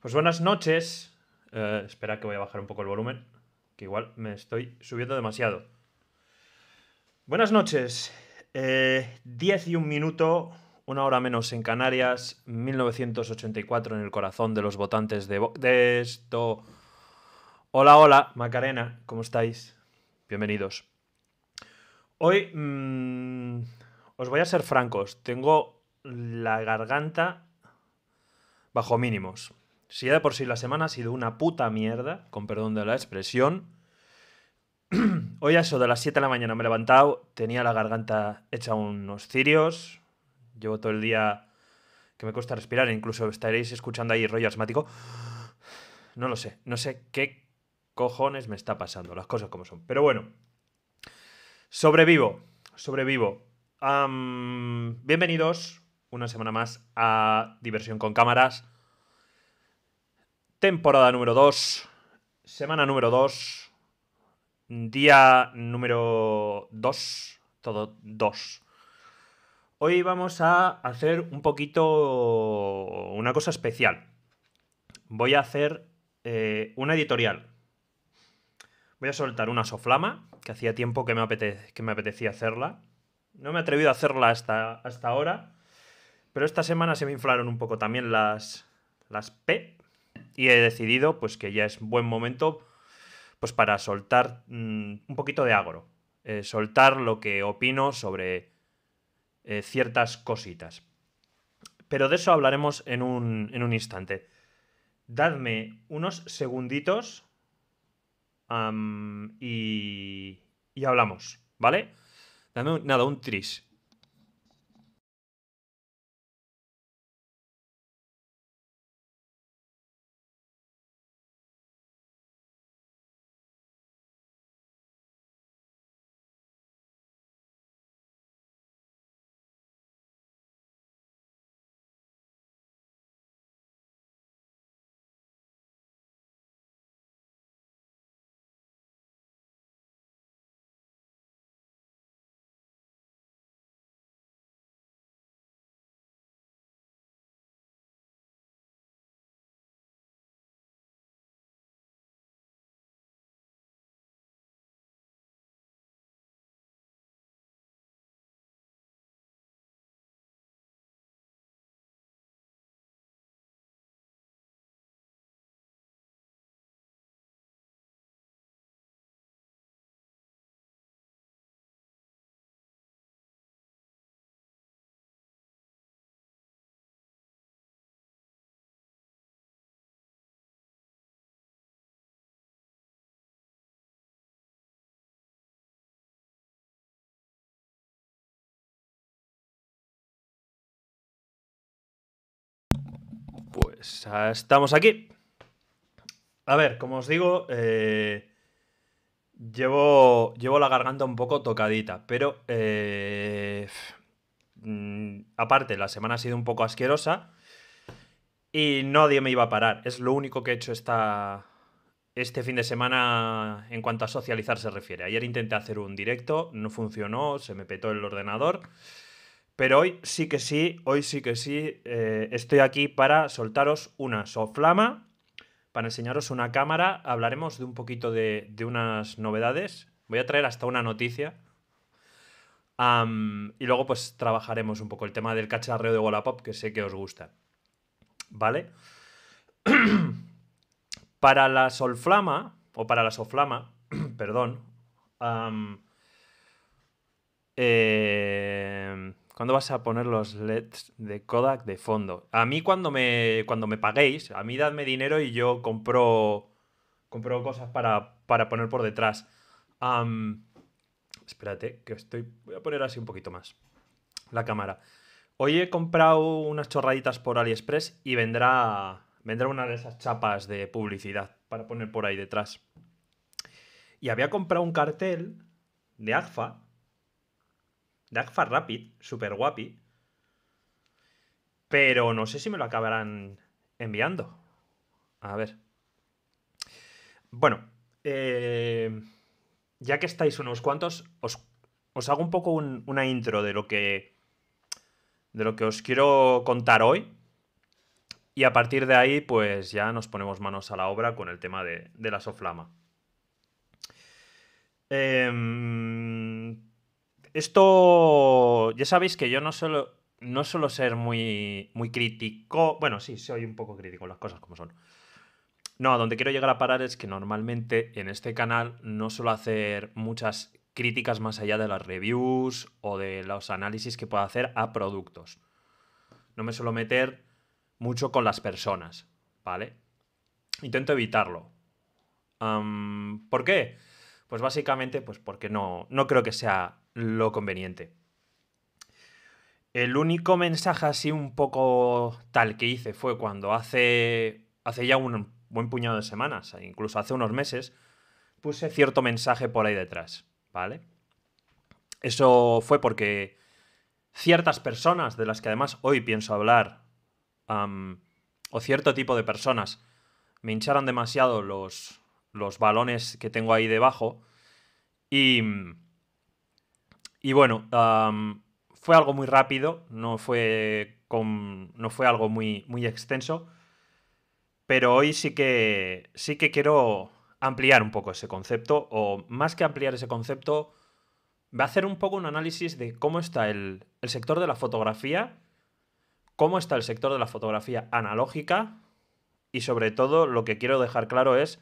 Pues buenas noches. Eh, espera que voy a bajar un poco el volumen, que igual me estoy subiendo demasiado. Buenas noches. Eh, diez y un minuto, una hora menos en Canarias, 1984 en el corazón de los votantes de, esto. Hola, hola, Macarena, ¿cómo estáis? Bienvenidos. Hoy mm, os voy a ser francos, tengo la garganta bajo mínimos. Si ya de por sí la semana ha sido una puta mierda, con perdón de la expresión. Hoy a eso de las 7 de la mañana me he levantado, tenía la garganta hecha unos cirios, llevo todo el día que me cuesta respirar, incluso estaréis escuchando ahí rollo asmático. No lo sé, no sé qué cojones me está pasando, las cosas como son. Pero bueno, sobrevivo, sobrevivo. bienvenidos una semana más a Diversión con Cámaras Temporada número 2, semana número 2, día número 2, todo 2. Hoy vamos a hacer un poquito una cosa especial. Voy a hacer eh, una editorial. Voy a soltar una soflama, que hacía tiempo que me, que me apetecía hacerla. No me he atrevido a hacerla hasta, hasta ahora, pero esta semana se me inflaron un poco también las, las P y he decidido pues que ya es buen momento pues para soltar mm, un poquito de agro, eh, soltar lo que opino sobre eh, ciertas cositas. Pero de eso hablaremos en un, instante. Dadme unos segunditos y, y hablamos, ¿vale? Dame nada, un tris. estamos aquí. A ver, como os digo, eh, llevo, la garganta un poco tocadita, pero eh, mm, aparte, la semana ha sido un poco asquerosa y nadie me iba a parar. Es lo único que he hecho este fin de semana en cuanto a socializar se refiere. Ayer intenté hacer un directo, no funcionó, se me petó el ordenador. Pero hoy sí que sí, hoy sí que sí, eh, estoy aquí para soltaros una soflama, para enseñaros una cámara, hablaremos de un poquito de, unas novedades, voy a traer hasta una noticia. y luego pues trabajaremos un poco el tema del cacharreo de Wallapop, que sé que os gusta. ¿Vale? para la solflama, o para la soflama, perdón, eh, ¿Cuándo vas a poner los LEDs de Kodak de fondo? A mí cuando me, cuando me paguéis, a mí dadme dinero y yo compro, compro cosas para, poner por detrás. espérate, que estoy... Voy a poner así un poquito más la cámara. Hoy he comprado unas chorraditas por AliExpress y vendrá, vendrá una de esas chapas de publicidad para poner por ahí detrás. Y había comprado un cartel de AGFA Dagfa Rapid, super guapi. Pero no sé si me lo acabarán enviando. A ver. Bueno, eh, ya que estáis unos cuantos, os, hago un poco una intro de lo que. de lo que os quiero contar hoy. Y a partir de ahí, pues ya nos ponemos manos a la obra con el tema de, de la soflama. Eh, esto ya sabéis que yo no solo no suelo ser muy, muy crítico. Bueno, sí, soy un poco crítico, las cosas como son. No, a donde quiero llegar a parar es que normalmente en este canal no suelo hacer muchas críticas más allá de las reviews o de los análisis que pueda hacer a productos. No me suelo meter mucho con las personas, ¿vale? Intento evitarlo. ¿Por qué? Pues básicamente, pues porque no, no creo que sea lo conveniente. El único mensaje así un poco tal que hice fue cuando hace, hace ya un buen puñado de semanas, e incluso hace unos meses, puse cierto mensaje por ahí detrás, ¿vale? Eso fue porque ciertas personas, de las que además hoy pienso hablar, o cierto tipo de personas, me hincharon demasiado los, los balones que tengo ahí debajo y y bueno, fue algo muy rápido, no fue, no fue algo muy, muy extenso, pero hoy sí que, sí que quiero ampliar un poco ese concepto, o más que ampliar ese concepto, va a hacer un poco un análisis de cómo está el sector de la fotografía, cómo está el sector de la fotografía analógica y sobre todo lo que quiero dejar claro es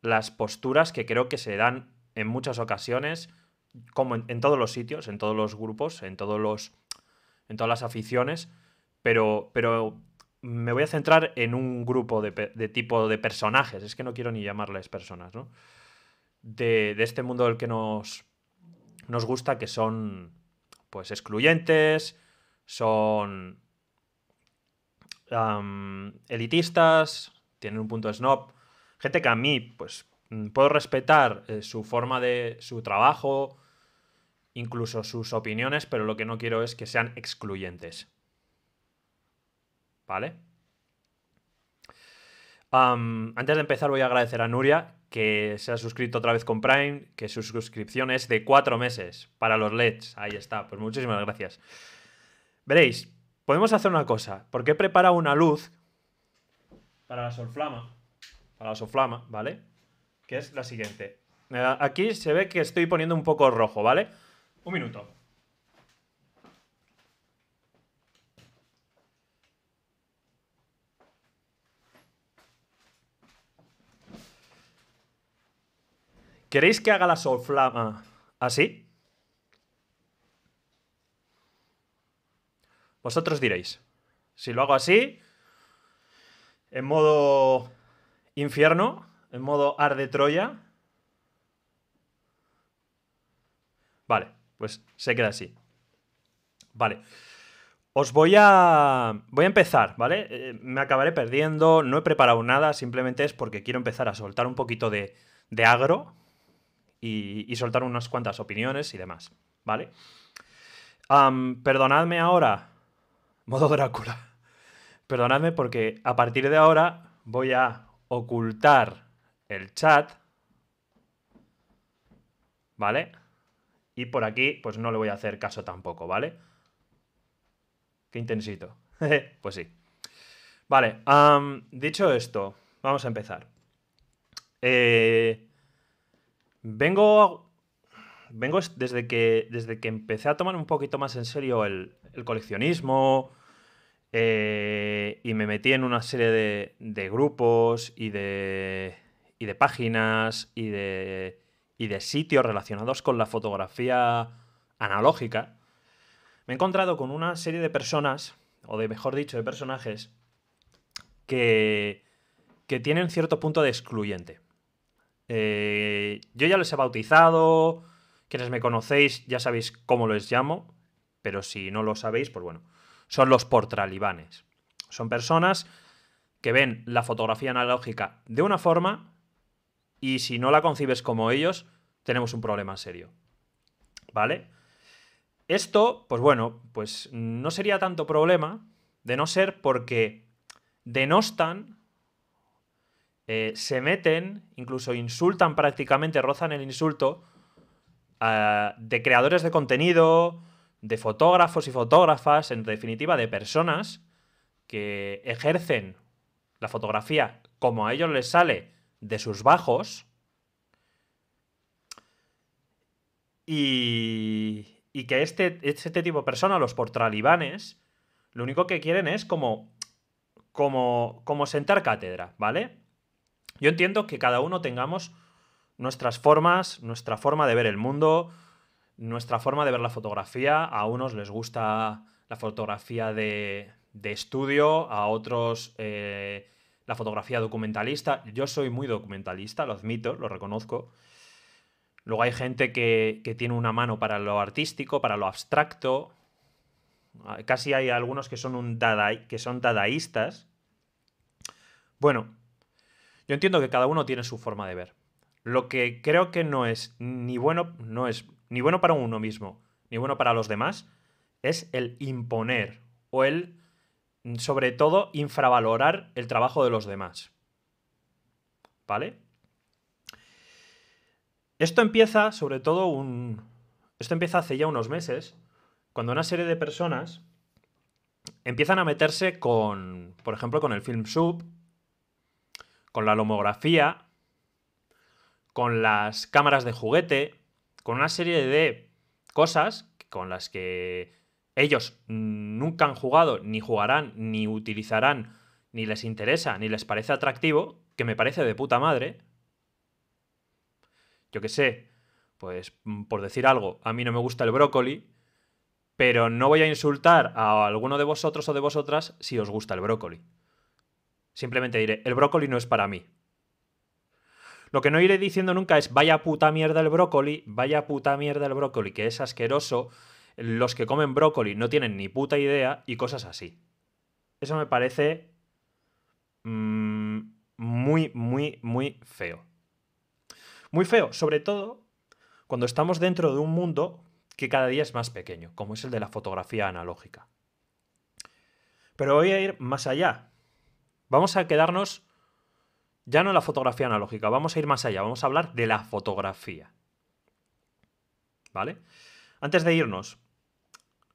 las posturas que creo que se dan en muchas ocasiones como en, todos los sitios, en todos los grupos, en, todos los, en todas las aficiones, pero, pero me voy a centrar en un grupo de, tipo de personajes, es que no quiero ni llamarles personas, ¿no? De, de este mundo del que nos, nos gusta, que son pues excluyentes, son elitistas, tienen un punto snob, gente que a mí pues mm, puedo respetar eh, su forma de su trabajo, incluso sus opiniones, pero lo que no quiero es que sean excluyentes. ¿Vale? antes de empezar voy a agradecer a Nuria que se ha suscrito otra vez con Prime, que su suscripción es de cuatro meses para los LEDs. Ahí está, pues muchísimas gracias. Veréis, podemos hacer una cosa, porque he preparado una luz para la solflama, para la solflama, ¿vale? Que es la siguiente. Eh, aquí se ve que estoy poniendo un poco rojo, ¿vale? Un minuto. ¿Queréis que haga la solflama así? Vosotros diréis. Si lo hago así, en modo infierno, en modo ar de Troya. Vale. Pues se queda así. Vale. Os voy a. Voy a empezar, ¿vale? Eh, me acabaré perdiendo, no he preparado nada, simplemente es porque quiero empezar a soltar un poquito de, agro y, soltar unas cuantas opiniones y demás, ¿vale? perdonadme ahora, modo Drácula. Perdonadme porque a partir de ahora voy a ocultar el chat, ¿vale? Y por aquí, pues no le voy a hacer caso tampoco, ¿vale? Qué intensito. pues sí. Vale, dicho esto, vamos a empezar. Eh, vengo, vengo desde, que, desde que empecé a tomar un poquito más en serio el, coleccionismo eh, y me metí en una serie de, grupos y y de páginas y de de sitios relacionados con la fotografía analógica, me he encontrado con una serie de personas, o de mejor dicho, de personajes, que, que tienen cierto punto de excluyente. Eh, yo ya les he bautizado, quienes me conocéis ya sabéis cómo les llamo, pero si no lo sabéis, pues bueno, son los portralibanes. Son personas que ven la fotografía analógica de una forma y si no la concibes como ellos, tenemos un problema serio. ¿Vale? Esto, pues bueno, pues no sería tanto problema de no ser porque denostan, eh, se meten, incluso insultan prácticamente, rozan el insulto ah, de creadores de contenido, de fotógrafos y fotógrafas, en definitiva, de personas que ejercen la fotografía como a ellos les sale de sus bajos, Y, y que este, este, tipo de personas, los portalibanes, lo único que quieren es como, como, como sentar cátedra, ¿vale? Yo entiendo que cada uno tengamos nuestras formas, nuestra forma de ver el mundo, nuestra forma de ver la fotografía. A unos les gusta la fotografía de, estudio, a otros eh, la fotografía documentalista. Yo soy muy documentalista, lo admito, lo reconozco. Luego hay gente que, tiene una mano para lo artístico, para lo abstracto. Ah, casi hay algunos que son, un que dadaístas. Bueno, yo entiendo que cada uno tiene su forma de ver. Lo que creo que no es ni bueno, no es ni bueno para uno mismo, ni bueno para los demás, es el imponer o el, sobre todo, infravalorar el trabajo de los demás. ¿Vale? Esto empieza, sobre todo, un. Esto empieza hace ya unos meses, cuando una serie de personas empiezan a meterse con, por ejemplo, con el film sub, con la lomografía, con las cámaras de juguete, con una serie de cosas con las que ellos nunca han jugado, ni jugarán, ni utilizarán, ni les interesa, ni les parece atractivo, que me parece de puta madre, yo qué sé, pues mm, por decir algo, a mí no me gusta el brócoli, pero no voy a insultar a alguno de vosotros o de vosotras si os gusta el brócoli. Simplemente diré, el brócoli no es para mí. Lo que no iré diciendo nunca es, vaya puta mierda el brócoli, vaya puta mierda el brócoli, que es asqueroso, los que comen brócoli no tienen ni puta idea y cosas así. Eso me parece mm, muy, muy, muy feo. Muy feo, sobre todo cuando estamos dentro de un mundo que cada día es más pequeño, como es el de la fotografía analógica. Pero voy a ir más allá. Vamos a quedarnos ya no en la fotografía analógica, vamos a ir más allá, vamos a hablar de la fotografía. ¿Vale? Antes de irnos,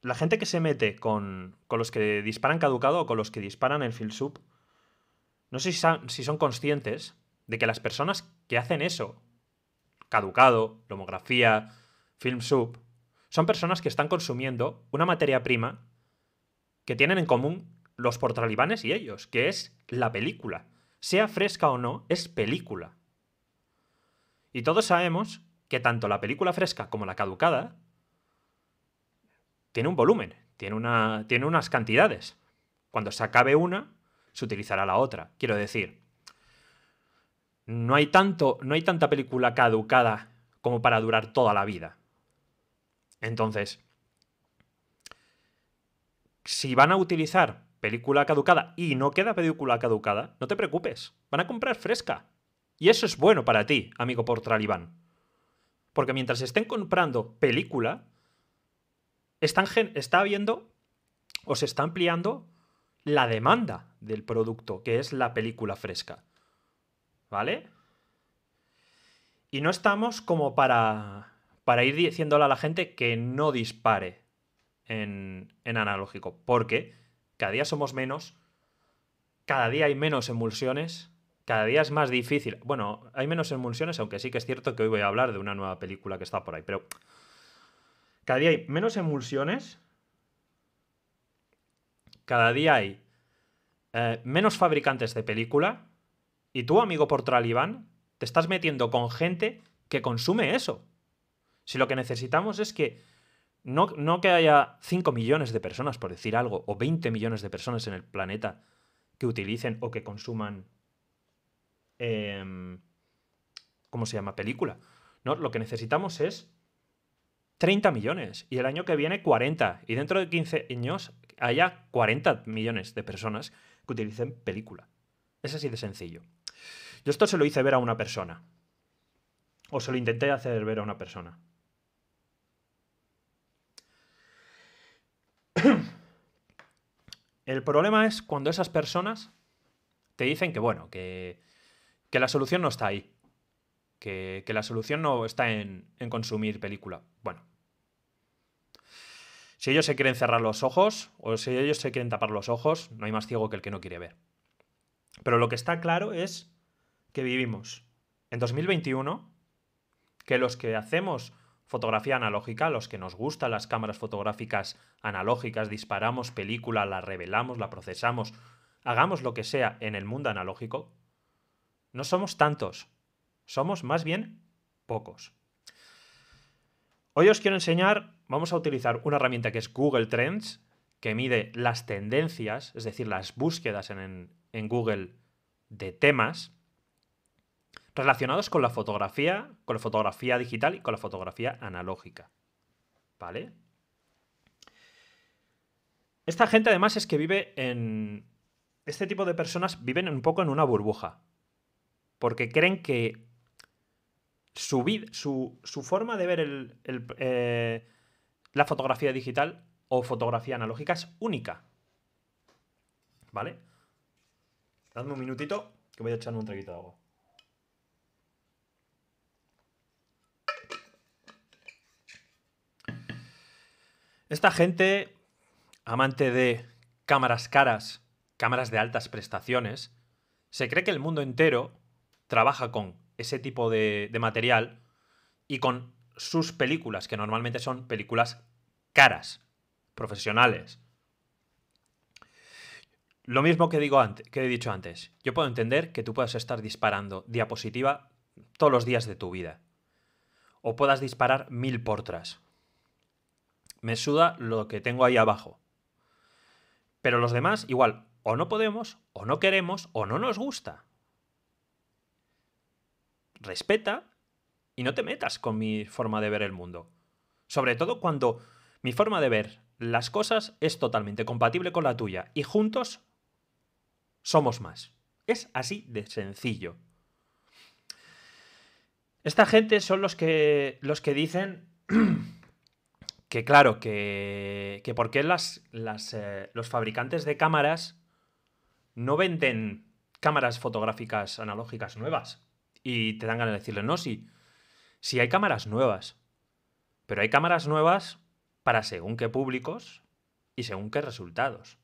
la gente que se mete con, con los que disparan caducado o con los que disparan el sub, no sé si son conscientes de que las personas que hacen eso Caducado, Lomografía, film sub, son personas que están consumiendo una materia prima que tienen en común los portalibanes y ellos, que es la película. Sea fresca o no, es película. Y todos sabemos que tanto la película fresca como la caducada tiene un volumen, tiene, una, tiene unas cantidades. Cuando se acabe una, se utilizará la otra. Quiero decir, no hay, tanto, no hay tanta película caducada como para durar toda la vida. Entonces, si van a utilizar película caducada y no queda película caducada, no te preocupes, van a comprar fresca. Y eso es bueno para ti, amigo por Porque mientras estén comprando película, están está habiendo o se está ampliando la demanda del producto, que es la película fresca. ¿vale? Y no estamos como para, ir diciéndole a la gente que no dispare en, analógico, porque cada día somos menos, cada día hay menos emulsiones, cada día es más difícil. Bueno, hay menos emulsiones, aunque sí que es cierto que hoy voy a hablar de una nueva película que está por ahí, pero cada día hay menos emulsiones, cada día hay eh, menos fabricantes de película, y tú, amigo por Tralibán, te estás metiendo con gente que consume eso. Si lo que necesitamos es que no, no que haya 5 millones de personas, por decir algo, o 20 millones de personas en el planeta que utilicen o que consuman... Em, ¿Cómo se llama? Película. No, lo que necesitamos es 30 millones y el año que viene 40 y dentro de 15 años haya 40 millones de personas que utilicen película. Es así de sencillo. Yo esto se lo hice ver a una persona. O se lo intenté hacer ver a una persona. El problema es cuando esas personas te dicen que, bueno, que, la solución no está ahí. Que, la solución no está en, en consumir película. Bueno, si ellos se quieren cerrar los ojos o si ellos se quieren tapar los ojos, no hay más ciego que el que no quiere ver. Pero lo que está claro es que vivimos en 2021, que los que hacemos fotografía analógica, los que nos gustan las cámaras fotográficas analógicas, disparamos película, la revelamos, la procesamos, hagamos lo que sea en el mundo analógico, no somos tantos, somos más bien pocos. Hoy os quiero enseñar, vamos a utilizar una herramienta que es Google Trends, que mide las tendencias, es decir, las búsquedas en, en Google de temas, relacionados con la fotografía, con la fotografía digital y con la fotografía analógica. ¿Vale? Esta gente además es que vive en... Este tipo de personas viven un poco en una burbuja. Porque creen que su, su, forma de ver eh, la fotografía digital o fotografía analógica es única. ¿Vale? Dadme un minutito que voy a echarme un traguito de agua. Esta gente, amante de cámaras caras, cámaras de altas prestaciones, se cree que el mundo entero trabaja con ese tipo de, material y con sus películas, que normalmente son películas caras, profesionales. Lo mismo que, digo antes, que he dicho antes, yo puedo entender que tú puedas estar disparando diapositiva todos los días de tu vida, o puedas disparar mil portras, me suda lo que tengo ahí abajo. Pero los demás, igual, o no podemos, o no queremos, o no nos gusta. Respeta y no te metas con mi forma de ver el mundo. Sobre todo cuando mi forma de ver las cosas es totalmente compatible con la tuya y juntos somos más. Es así de sencillo. Esta gente son los que los que dicen Que claro, que, que por qué las, eh, los fabricantes de cámaras no venden cámaras fotográficas analógicas nuevas. Y te dan ganas de decirle, no, sí, sí hay cámaras nuevas. Pero hay cámaras nuevas para según qué públicos y según qué resultados.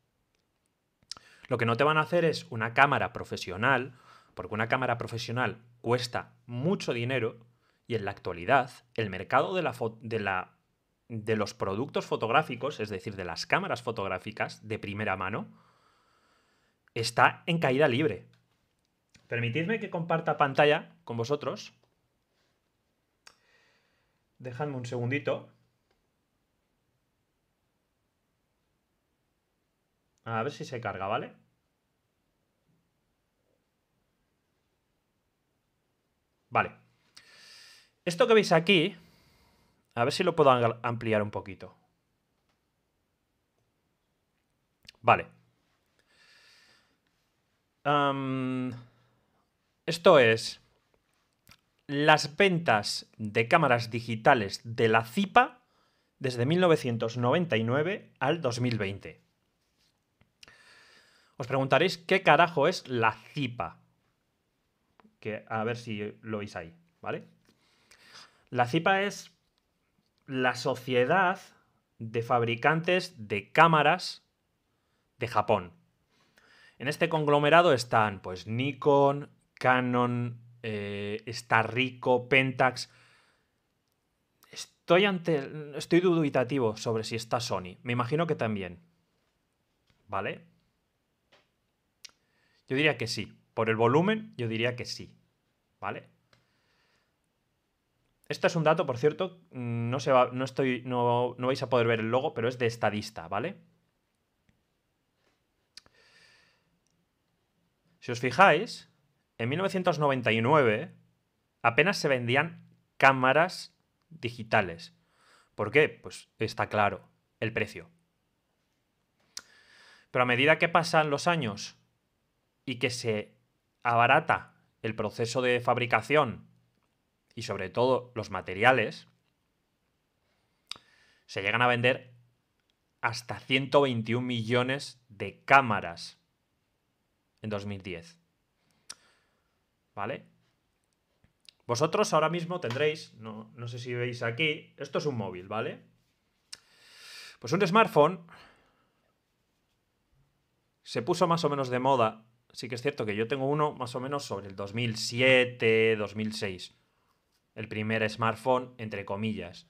Lo que no te van a hacer es una cámara profesional, porque una cámara profesional cuesta mucho dinero y en la actualidad el mercado de la, de la de los productos fotográficos, es decir, de las cámaras fotográficas de primera mano, está en caída libre. Permitidme que comparta pantalla con vosotros. Dejadme un segundito. A ver si se carga, ¿vale? Vale. Esto que veis aquí a ver si lo puedo ampliar un poquito. Vale. esto es las ventas de cámaras digitales de la CIPA desde 1999 al 2020. Os preguntaréis qué carajo es la CIPA. Que a ver si lo veis ahí, ¿vale? La CIPA es la sociedad de fabricantes de cámaras de Japón. En este conglomerado están pues Nikon, Canon, eh, Starrico, Pentax. Estoy, ante, estoy dubitativo sobre si está Sony. Me imagino que también. ¿Vale? Yo diría que sí. Por el volumen, yo diría que sí. ¿Vale? Esto es un dato, por cierto, mm, no, se va, no, estoy, no, vais a poder ver el logo, pero es de estadista, ¿vale? Si os fijáis, en 1999 apenas se vendían cámaras digitales. ¿Por qué? Pues está claro, el precio. Pero a medida que pasan los años y que se abarata el proceso de fabricación y sobre todo los materiales, se llegan a vender hasta 121 millones de cámaras en 2010. ¿Vale? Vosotros ahora mismo tendréis, no, no sé si veis aquí, esto es un móvil, ¿vale? Pues un smartphone se puso más o menos de moda. Sí que es cierto que yo tengo uno más o menos sobre el 2007, 2006 el primer smartphone, entre comillas.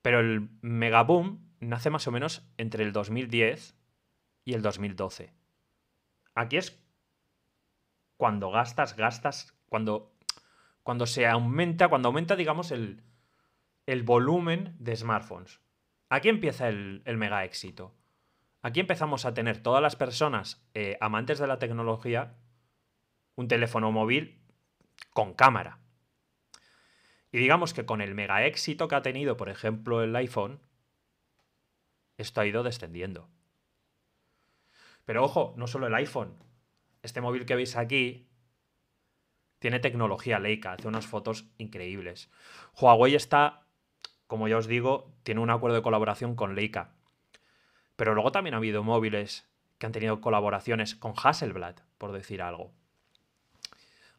Pero el megaboom nace más o menos entre el 2010 y el 2012. Aquí es cuando gastas, gastas, cuando, cuando se aumenta, cuando aumenta, digamos, el, volumen de smartphones. Aquí empieza el, el, mega éxito. Aquí empezamos a tener todas las personas eh, amantes de la tecnología un teléfono móvil con cámara. Y digamos que con el mega éxito que ha tenido, por ejemplo, el iPhone, esto ha ido descendiendo. Pero ojo, no solo el iPhone. Este móvil que veis aquí tiene tecnología Leica, hace unas fotos increíbles. Huawei está, como ya os digo, tiene un acuerdo de colaboración con Leica. Pero luego también ha habido móviles que han tenido colaboraciones con Hasselblad, por decir algo.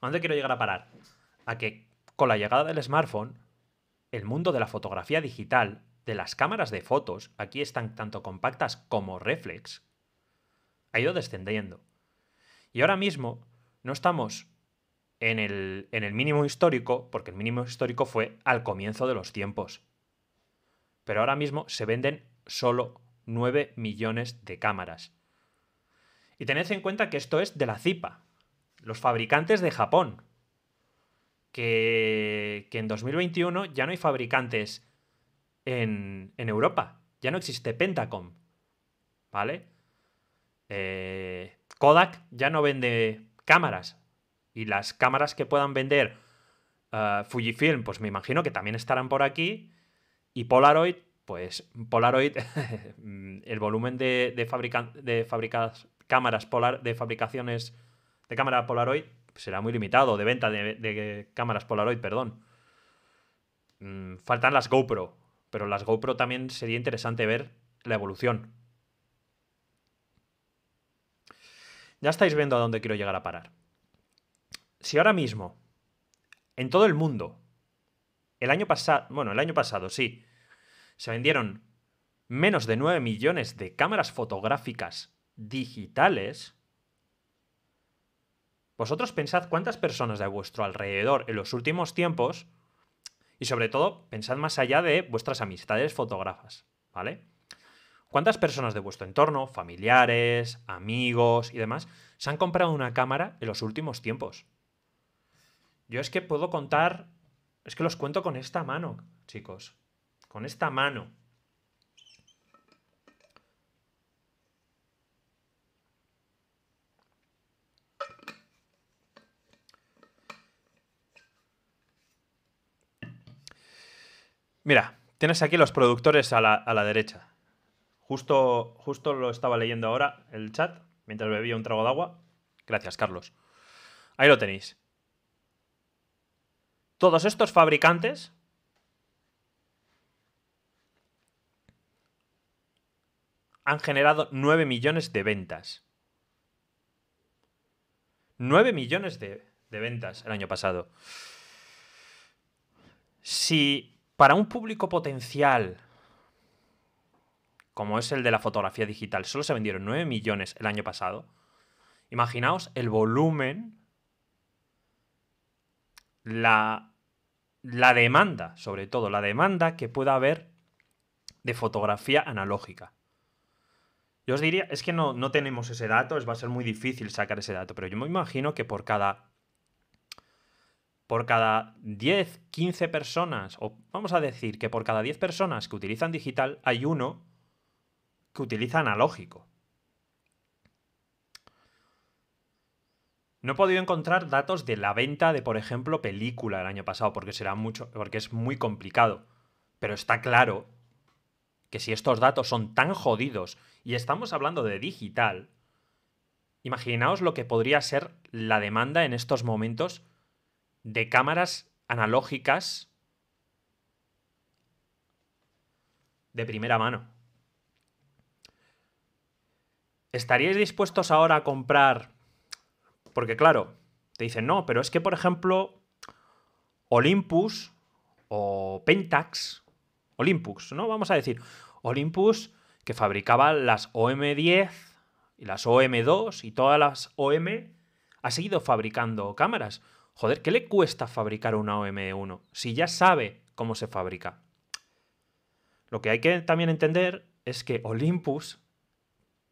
¿A dónde quiero llegar a parar? A que con la llegada del smartphone, el mundo de la fotografía digital, de las cámaras de fotos, aquí están tanto compactas como reflex, ha ido descendiendo. Y ahora mismo no estamos en el, mínimo histórico, porque el mínimo histórico fue al comienzo de los tiempos. Pero ahora mismo se venden solo 9 millones de cámaras. Y tened en cuenta que esto es de la CIPA, los fabricantes de Japón, que, en 2021 ya no hay fabricantes en, Europa. Ya no existe Pentacom. ¿Vale? Eh, Kodak ya no vende cámaras. Y las cámaras que puedan vender eh, Fujifilm, pues me imagino que también estarán por aquí. Y Polaroid, pues Polaroid, mm, el volumen de, de, de cámaras polar, de fabricaciones de cámara Polaroid será muy limitado, de venta de, cámaras Polaroid, perdón. Mm, faltan las GoPro, pero las GoPro también sería interesante ver la evolución. Ya estáis viendo a dónde quiero llegar a parar. Si ahora mismo, en todo el mundo, el año pasado, bueno, el año pasado sí, se vendieron menos de 9 millones de cámaras fotográficas digitales, vosotros pensad cuántas personas de vuestro alrededor en los últimos tiempos, y sobre todo pensad más allá de vuestras amistades fotógrafas, ¿vale? ¿Cuántas personas de vuestro entorno, familiares, amigos y demás, se han comprado una cámara en los últimos tiempos? Yo es que puedo contar, es que los cuento con esta mano, chicos, con esta mano. Mira, tienes aquí los productores a la, derecha. Justo, justo lo estaba leyendo ahora el chat mientras bebía un trago de agua. Gracias, Carlos. Ahí lo tenéis. Todos estos fabricantes han generado 9 millones de ventas. 9 millones de, de ventas el año pasado. Si para un público potencial, como es el de la fotografía digital, solo se vendieron 9 millones el año pasado. Imaginaos el volumen, la, la demanda, sobre todo, la demanda que pueda haber de fotografía analógica. Yo os diría, es que no, no tenemos ese dato, es, va a ser muy difícil sacar ese dato, pero yo me imagino que por cada por cada 10, 15 personas, o vamos a decir que por cada 10 personas que utilizan digital, hay uno que utiliza analógico. No he podido encontrar datos de la venta de, por ejemplo, película el año pasado, porque será mucho, porque es muy complicado. Pero está claro que si estos datos son tan jodidos y estamos hablando de digital, imaginaos lo que podría ser la demanda en estos momentos de cámaras analógicas de primera mano. ¿Estaríais dispuestos ahora a comprar? Porque claro, te dicen, no, pero es que, por ejemplo, Olympus o Pentax, Olympus, ¿no? Vamos a decir, Olympus que fabricaba las OM10 y las OM2 y todas las OM, ha seguido fabricando cámaras. Joder, ¿qué le cuesta fabricar una OM1 si ya sabe cómo se fabrica? Lo que hay que también entender es que Olympus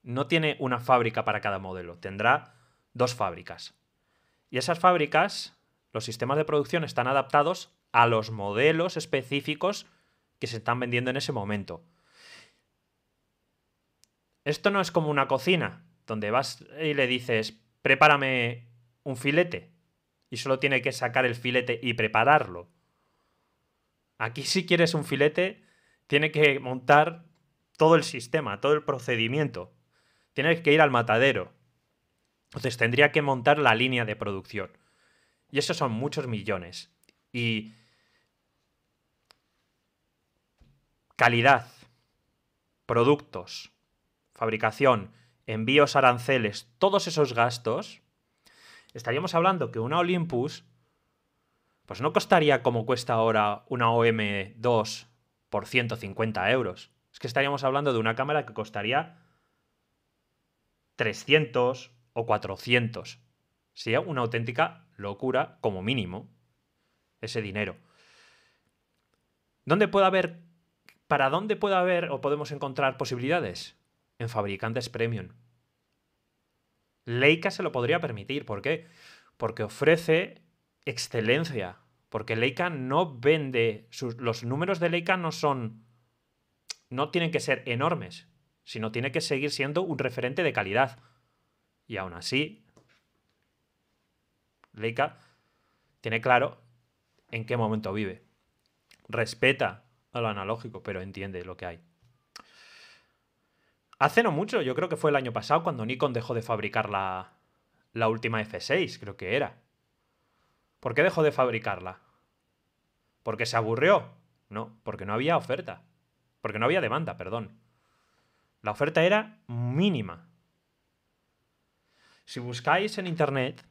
no tiene una fábrica para cada modelo, tendrá dos fábricas. Y esas fábricas, los sistemas de producción están adaptados a los modelos específicos que se están vendiendo en ese momento. Esto no es como una cocina, donde vas y le dices, prepárame un filete solo tiene que sacar el filete y prepararlo. Aquí si quieres un filete, tiene que montar todo el sistema, todo el procedimiento. Tiene que ir al matadero. Entonces tendría que montar la línea de producción. Y esos son muchos millones. Y calidad, productos, fabricación, envíos, aranceles, todos esos gastos estaríamos hablando que una Olympus, pues no costaría como cuesta ahora una OM2 por 150 euros. Es que estaríamos hablando de una cámara que costaría 300 o 400. Sería una auténtica locura, como mínimo, ese dinero. ¿Dónde haber, para dónde puede haber o podemos encontrar posibilidades? En fabricantes premium. Leica se lo podría permitir. ¿Por qué? Porque ofrece excelencia. Porque Leica no vende. Sus, los números de Leica no son. No tienen que ser enormes, sino tiene que seguir siendo un referente de calidad. Y aún así, Leica tiene claro en qué momento vive. Respeta a lo analógico, pero entiende lo que hay. Hace no mucho, yo creo que fue el año pasado cuando Nikon dejó de fabricar la, última F6, creo que era. ¿Por qué dejó de fabricarla? ¿Porque se aburrió? No, porque no había oferta. Porque no había demanda, perdón. La oferta era mínima. Si buscáis en internet,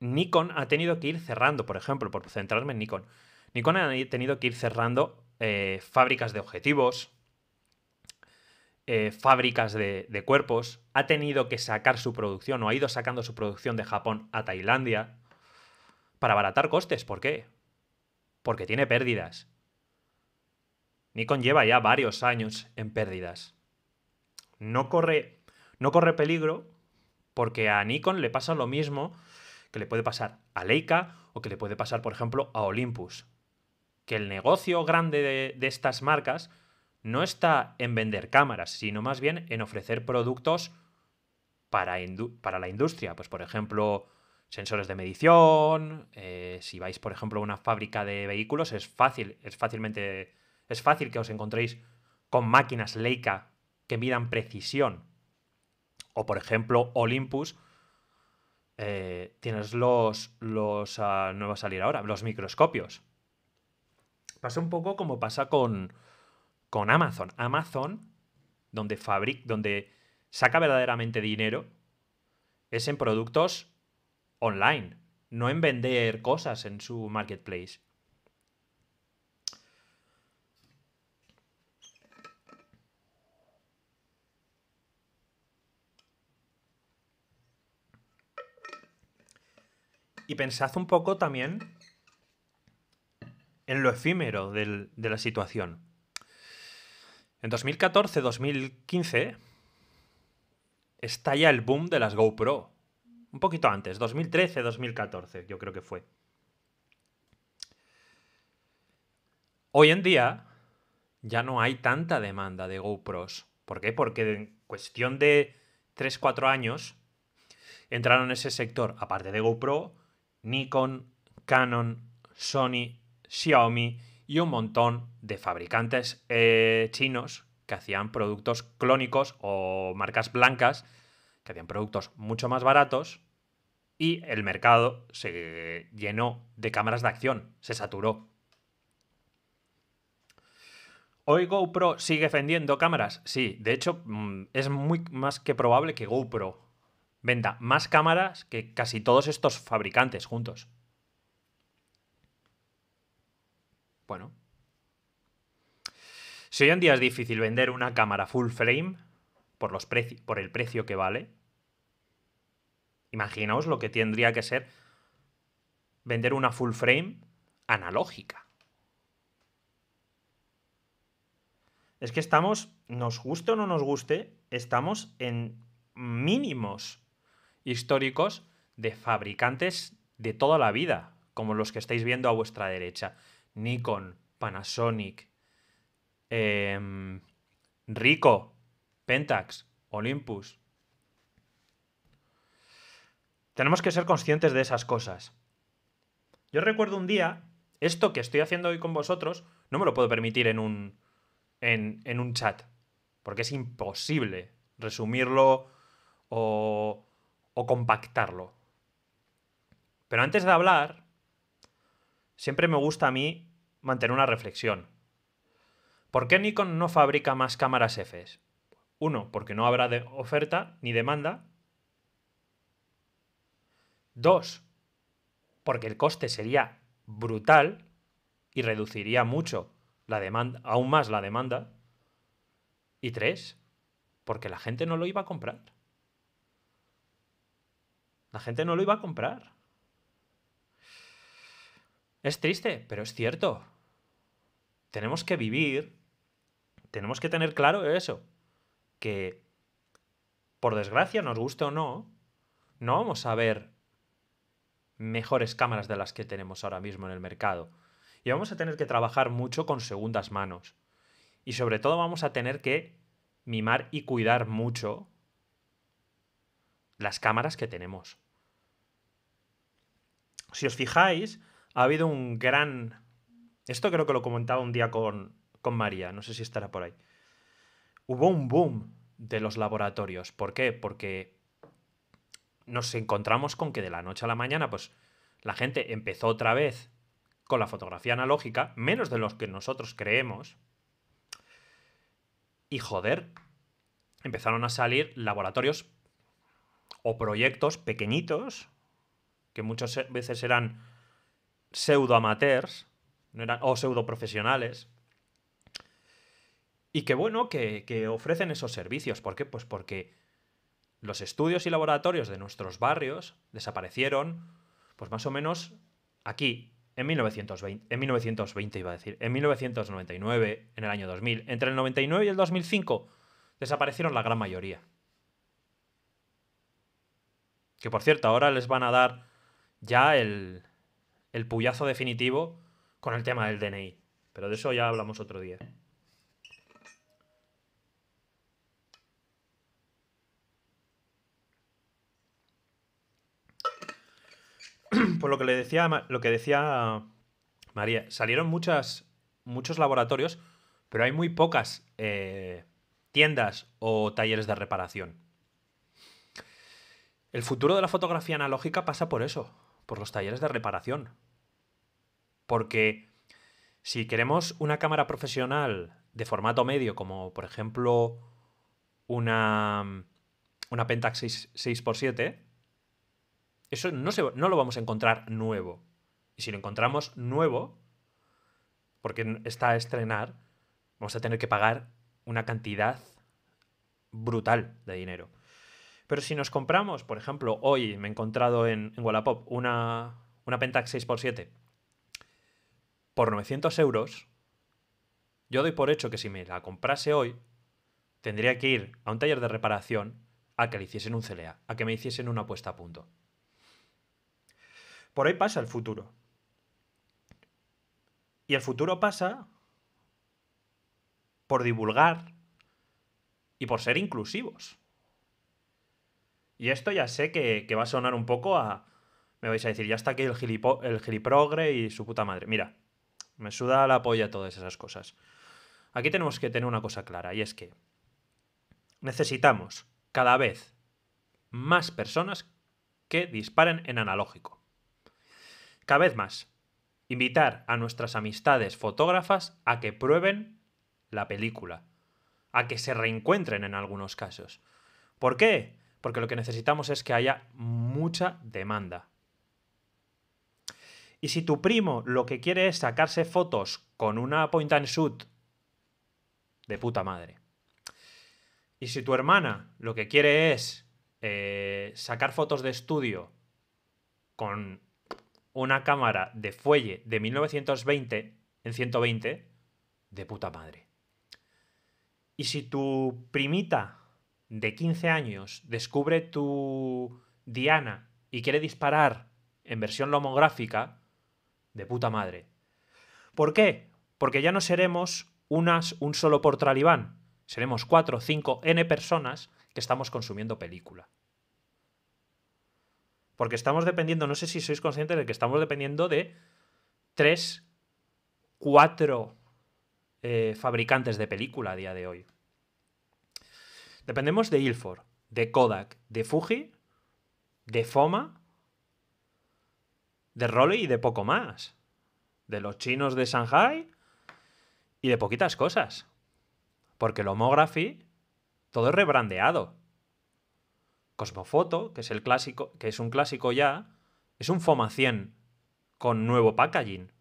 Nikon ha tenido que ir cerrando, por ejemplo, por centrarme en Nikon. Nikon ha tenido que ir cerrando eh, fábricas de objetivos, eh, fábricas de, cuerpos, ha tenido que sacar su producción o ha ido sacando su producción de Japón a Tailandia para abaratar costes. ¿Por qué? Porque tiene pérdidas. Nikon lleva ya varios años en pérdidas. No corre, no corre peligro porque a Nikon le pasa lo mismo que le puede pasar a Leica o que le puede pasar, por ejemplo, a Olympus. Que el negocio grande de estas marcas no está en vender cámaras, sino más bien en ofrecer productos para, para la industria. Pues, por ejemplo, sensores de medición. Eh, si vais, por ejemplo, a una fábrica de vehículos, es fácil, es fácilmente. Es fácil que os encontréis con máquinas Leica que midan precisión. O, por ejemplo, Olympus. Eh, tienes los. los ah, no va a salir ahora. Los microscopios. Pasa un poco como pasa con con Amazon. Amazon, donde, fabric, donde saca verdaderamente dinero, es en productos online, no en vender cosas en su marketplace. Y pensad un poco también en lo efímero de la situación. En 2014-2015 estalla el boom de las GoPro. Un poquito antes, 2013-2014 yo creo que fue. Hoy en día ya no hay tanta demanda de GoPros. ¿Por qué? Porque en cuestión de 3-4 años entraron en ese sector, aparte de GoPro, Nikon, Canon, Sony, Xiaomi y un montón de fabricantes eh, chinos que hacían productos clónicos o marcas blancas, que hacían productos mucho más baratos y el mercado se llenó de cámaras de acción, se saturó. ¿Hoy GoPro sigue vendiendo cámaras? Sí, de hecho mm, es muy más que probable que GoPro venda más cámaras que casi todos estos fabricantes juntos. Bueno. Si hoy en día es difícil vender una cámara full frame por, los por el precio que vale, imaginaos lo que tendría que ser vender una full frame analógica. Es que estamos, nos guste o no nos guste, estamos en mínimos históricos de fabricantes de toda la vida, como los que estáis viendo a vuestra derecha. Nikon, Panasonic, em, Rico, Pentax, Olympus. Tenemos que ser conscientes de esas cosas. Yo recuerdo un día, esto que estoy haciendo hoy con vosotros, no me lo puedo permitir en un, en un chat, porque es imposible resumirlo o, o compactarlo. Pero antes de hablar, siempre me gusta a mí mantener una reflexión. ¿Por qué Nikon no fabrica más cámaras F? Uno, porque no habrá oferta ni demanda. Dos, porque el coste sería brutal y reduciría mucho la demanda, aún más la demanda. Y tres, porque la gente no lo iba a comprar. La gente no lo iba a comprar. Es triste, pero es cierto. Tenemos que vivir, tenemos que tener claro eso, que por desgracia, nos guste o no, no vamos a ver mejores cámaras de las que tenemos ahora mismo en el mercado. Y vamos a tener que trabajar mucho con segundas manos. Y sobre todo vamos a tener que mimar y cuidar mucho las cámaras que tenemos. Si os fijáis, ha habido un gran... Esto creo que lo comentaba un día con, con María, no sé si estará por ahí. Hubo un boom de los laboratorios. ¿Por qué? Porque nos encontramos con que de la noche a la mañana, pues la gente empezó otra vez con la fotografía analógica, menos de los que nosotros creemos. Y joder, empezaron a salir laboratorios o proyectos pequeñitos, que muchas veces eran pseudo no eran, o pseudoprofesionales y que bueno, que, ofrecen esos servicios. ¿Por qué? Pues porque los estudios y laboratorios de nuestros barrios desaparecieron, pues más o menos aquí, en 1920, en 1920 iba a decir, en 1999, en el año 2000. Entre el 99 y el 2005 desaparecieron la gran mayoría. Que por cierto, ahora les van a dar ya el, el puyazo definitivo con el tema del DNI. Pero de eso ya hablamos otro día. Por lo que le decía, lo que decía María, salieron muchos laboratorios, pero hay muy pocas eh, tiendas o talleres de reparación. El futuro de la fotografía analógica pasa por eso, por los talleres de reparación. Porque si queremos una cámara profesional de formato medio, como por ejemplo una, una Pentax 6, x 7 eso no, se, no lo vamos a encontrar nuevo. Y si lo encontramos nuevo, porque está a estrenar, vamos a tener que pagar una cantidad brutal de dinero. Pero si nos compramos, por ejemplo, hoy me he encontrado en, Wallapop una, Pentax 6x7 por 900 euros, yo doy por hecho que si me la comprase hoy, tendría que ir a un taller de reparación a que le hiciesen un CLA, a que me hiciesen una puesta a punto. Por ahí pasa el futuro. Y el futuro pasa por divulgar y por ser inclusivos. Y esto ya sé que, va a sonar un poco a... Me vais a decir, ya está aquí el, el giliprogre y su puta madre. Mira, me suda la polla todas esas cosas. Aquí tenemos que tener una cosa clara, y es que necesitamos cada vez más personas que disparen en analógico. Cada vez más. Invitar a nuestras amistades fotógrafas a que prueben la película, a que se reencuentren en algunos casos. ¿Por qué? porque lo que necesitamos es que haya mucha demanda. Y si tu primo lo que quiere es sacarse fotos con una point and shoot, de puta madre. Y si tu hermana lo que quiere es eh, sacar fotos de estudio con una cámara de fuelle de 1920 en 120, de puta madre. Y si tu primita de 15 años descubre tu Diana y quiere disparar en versión lomográfica, de puta madre. ¿Por qué? Porque ya no seremos unas, un solo por talibán. Seremos 4, 5, N personas que estamos consumiendo película. Porque estamos dependiendo, no sé si sois conscientes de que estamos dependiendo de 3, 4 eh, fabricantes de película a día de hoy. Dependemos de Ilford, de Kodak, de Fuji, de Foma, de Rolly y de poco más. De los chinos de Shanghai y de poquitas cosas. Porque el homography, todo es rebrandeado. Cosmofoto, que es el clásico, que es un clásico ya, es un Foma 100 con nuevo packaging.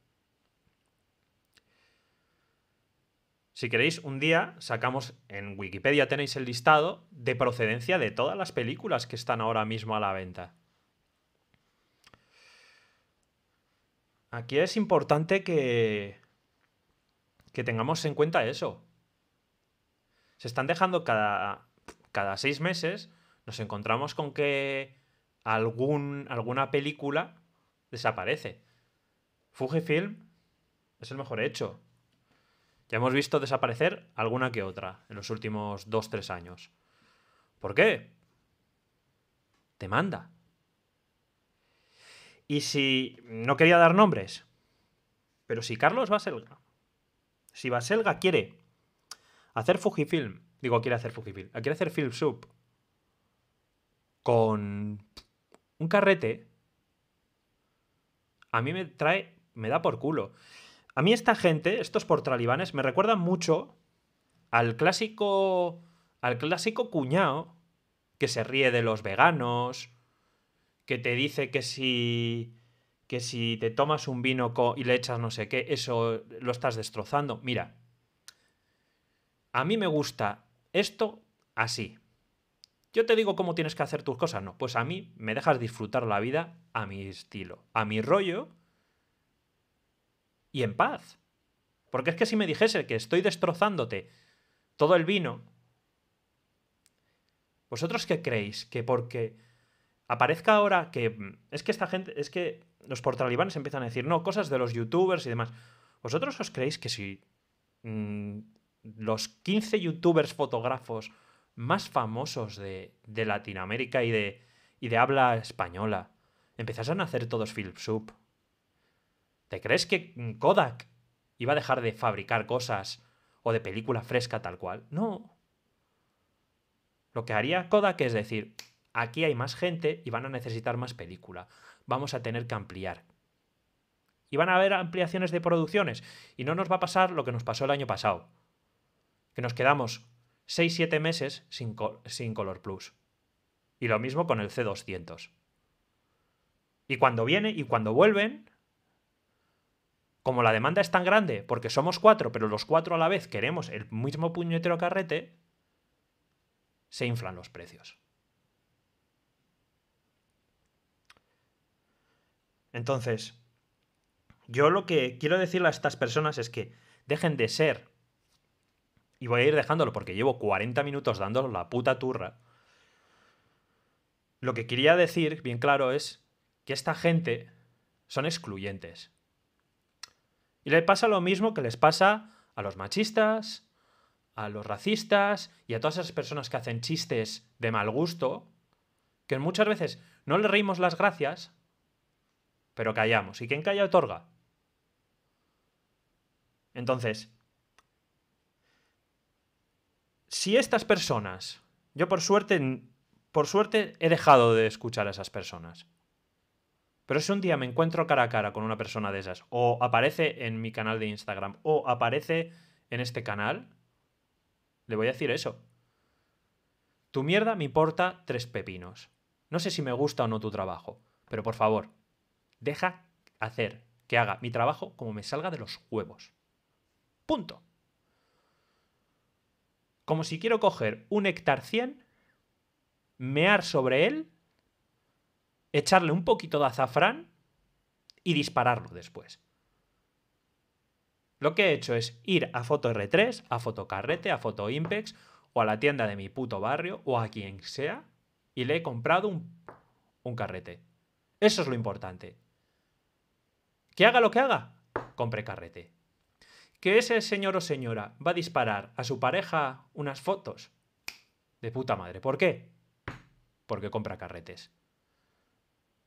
Si queréis, un día sacamos en Wikipedia tenéis el listado de procedencia de todas las películas que están ahora mismo a la venta. Aquí es importante que que tengamos en cuenta eso. Se están dejando cada cada seis meses nos encontramos con que algún, alguna película desaparece. Fujifilm es el mejor hecho. Ya hemos visto desaparecer alguna que otra en los últimos 2-3 años. ¿Por qué? Te manda. Y si no quería dar nombres, pero si Carlos Baselga, si Baselga quiere hacer Fujifilm, digo, quiere hacer Fujifilm, quiere hacer Film Sub con un carrete, a mí me trae, me da por culo. A mí esta gente, estos portalibanes, me recuerdan mucho al clásico. al clásico cuñado que se ríe de los veganos, que te dice que si. que si te tomas un vino y le echas no sé qué, eso lo estás destrozando. Mira, a mí me gusta esto así. Yo te digo cómo tienes que hacer tus cosas, no. Pues a mí me dejas disfrutar la vida a mi estilo, a mi rollo y en paz. Porque es que si me dijese que estoy destrozándote todo el vino, ¿vosotros qué creéis? Que porque aparezca ahora que mm, es que esta gente, es que los portalibanes empiezan a decir, no, cosas de los youtubers y demás. ¿Vosotros os creéis que si mm, los 15 youtubers fotógrafos más famosos de, de Latinoamérica y de, y de habla española empezasen a hacer todos Philip sub ¿Te crees que mm, Kodak iba a dejar de fabricar cosas o de película fresca tal cual? No. Lo que haría Kodak es decir, aquí hay más gente y van a necesitar más película. Vamos a tener que ampliar. Y van a haber ampliaciones de producciones. Y no nos va a pasar lo que nos pasó el año pasado. Que nos quedamos 6-7 meses sin, Color Plus. Y lo mismo con el C200. Y cuando viene y cuando vuelven, como la demanda es tan grande, porque somos cuatro, pero los cuatro a la vez queremos el mismo puñetero carrete, se inflan los precios. Entonces, yo lo que quiero decirle a estas personas es que dejen de ser, y voy a ir dejándolo porque llevo 40 minutos dándolo la puta turra, lo que quería decir bien claro es que esta gente son excluyentes. Y le pasa lo mismo que les pasa a los machistas, a los racistas y a todas esas personas que hacen chistes de mal gusto, que muchas veces no le reímos las gracias, pero callamos. Y quien calla otorga. Entonces, si estas personas, yo por suerte, por suerte he dejado de escuchar a esas personas, pero si un día me encuentro cara a cara con una persona de esas, o aparece en mi canal de Instagram, o aparece en este canal, le voy a decir eso. Tu mierda me importa tres pepinos. No sé si me gusta o no tu trabajo, pero por favor, deja hacer que haga mi trabajo como me salga de los huevos. Punto. Como si quiero coger un hectar 100, mear sobre él echarle un poquito de azafrán y dispararlo después. Lo que he hecho es ir a Foto R3, a Fotocarrete, a Foto Impex o a la tienda de mi puto barrio o a quien sea y le he comprado un, un carrete. Eso es lo importante. Que haga lo que haga, compre carrete. Que ese señor o señora va a disparar a su pareja unas fotos. De puta madre. ¿Por qué? Porque compra carretes.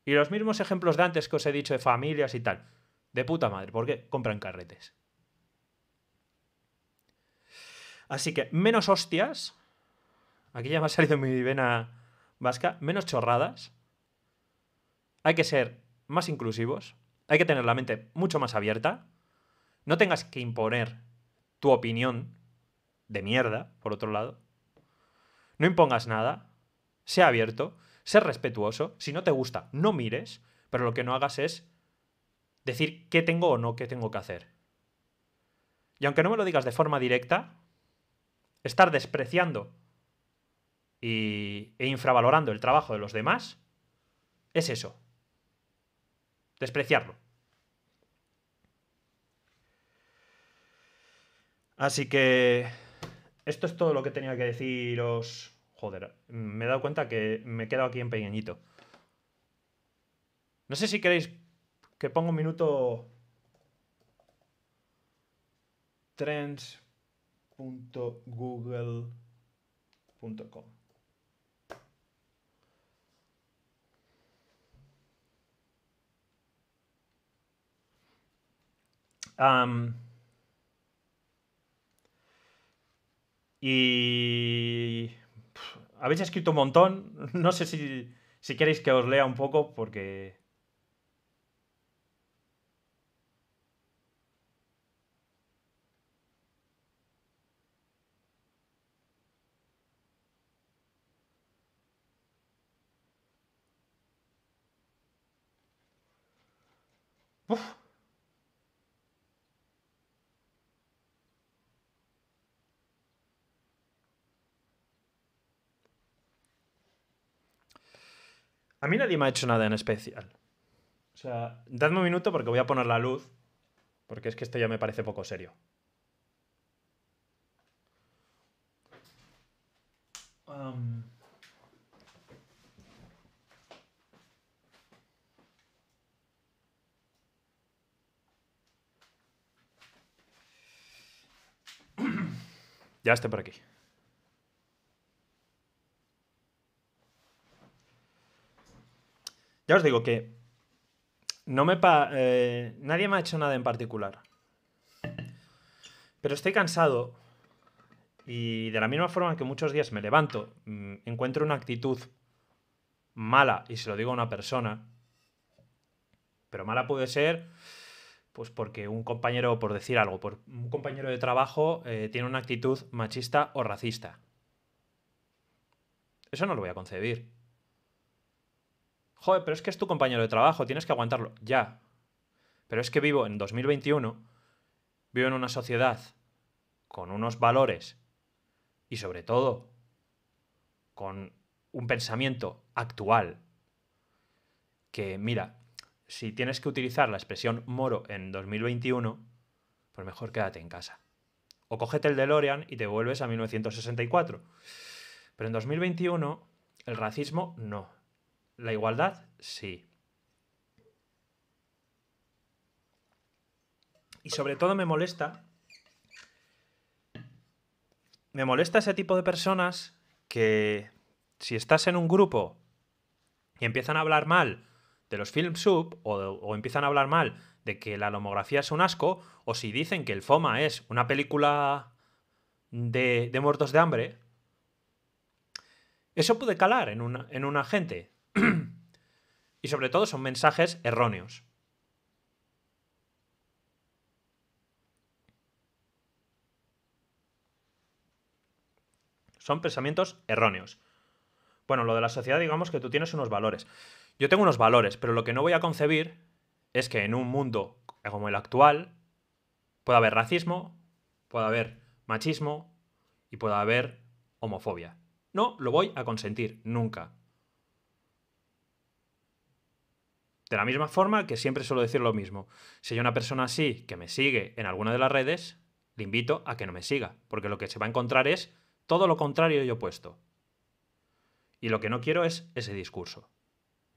Y los mismos ejemplos de antes que os he dicho de familias y tal. De puta madre, qué compran carretes. Así que menos hostias. Aquí ya me ha salido mi vena vasca. Menos chorradas. Hay que ser más inclusivos. Hay que tener la mente mucho más abierta. No tengas que imponer tu opinión de mierda, por otro lado. No impongas nada. Sea abierto ser respetuoso. Si no te gusta, no mires, pero lo que no hagas es decir qué tengo o no qué tengo que hacer. Y aunque no me lo digas de forma directa, estar despreciando y, e infravalorando el trabajo de los demás es eso. Despreciarlo. Así que esto es todo lo que tenía que deciros Joder, me he dado cuenta que me he quedado aquí en pequeñito. No sé si queréis que ponga un minuto... Trends.google.com Um, y habéis escrito un montón. No sé si, si queréis que os lea un poco porque A mí nadie me ha hecho nada en especial. O sea, dadme un minuto porque voy a poner la luz. Porque es que esto ya me parece poco serio. Ya esté por aquí. Ya os digo que no me eh, nadie me ha hecho nada en particular. Pero estoy cansado y de la misma forma que muchos días me levanto, mm, encuentro una actitud mala y se lo digo a una persona. Pero mala puede ser pues porque un compañero, por decir algo, por un compañero de trabajo eh, tiene una actitud machista o racista. Eso no lo voy a concebir. Joder, pero es que es tu compañero de trabajo, tienes que aguantarlo. Ya. Pero es que vivo en 2021, vivo en una sociedad con unos valores y sobre todo con un pensamiento actual que, mira, si tienes que utilizar la expresión moro en 2021, pues mejor quédate en casa. O cógete el DeLorean y te vuelves a 1964. Pero en 2021 el racismo no. ¿La igualdad? Sí. Y sobre todo me molesta. Me molesta ese tipo de personas que si estás en un grupo y empiezan a hablar mal de los films sub o, empiezan a hablar mal de que la lomografía es un asco o si dicen que el FOMA es una película de, muertos de hambre, eso puede calar en una, en una gente y sobre todo son mensajes erróneos. Son pensamientos erróneos. Bueno, lo de la sociedad, digamos que tú tienes unos valores. Yo tengo unos valores, pero lo que no voy a concebir es que en un mundo como el actual pueda haber racismo, pueda haber machismo y pueda haber homofobia. No lo voy a consentir nunca. De la misma forma que siempre suelo decir lo mismo. Si hay una persona así que me sigue en alguna de las redes, le invito a que no me siga, porque lo que se va a encontrar es todo lo contrario y opuesto. Y lo que no quiero es ese discurso,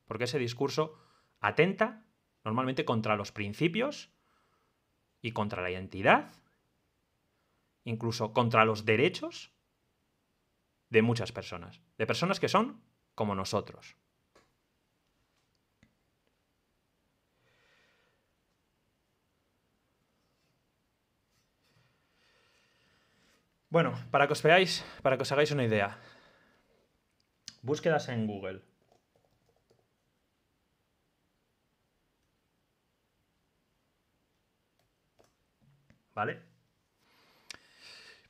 porque ese discurso atenta normalmente contra los principios y contra la identidad, incluso contra los derechos de muchas personas, de personas que son como nosotros. Bueno, para que os veáis, para que os hagáis una idea. Búsquedas en Google. ¿Vale?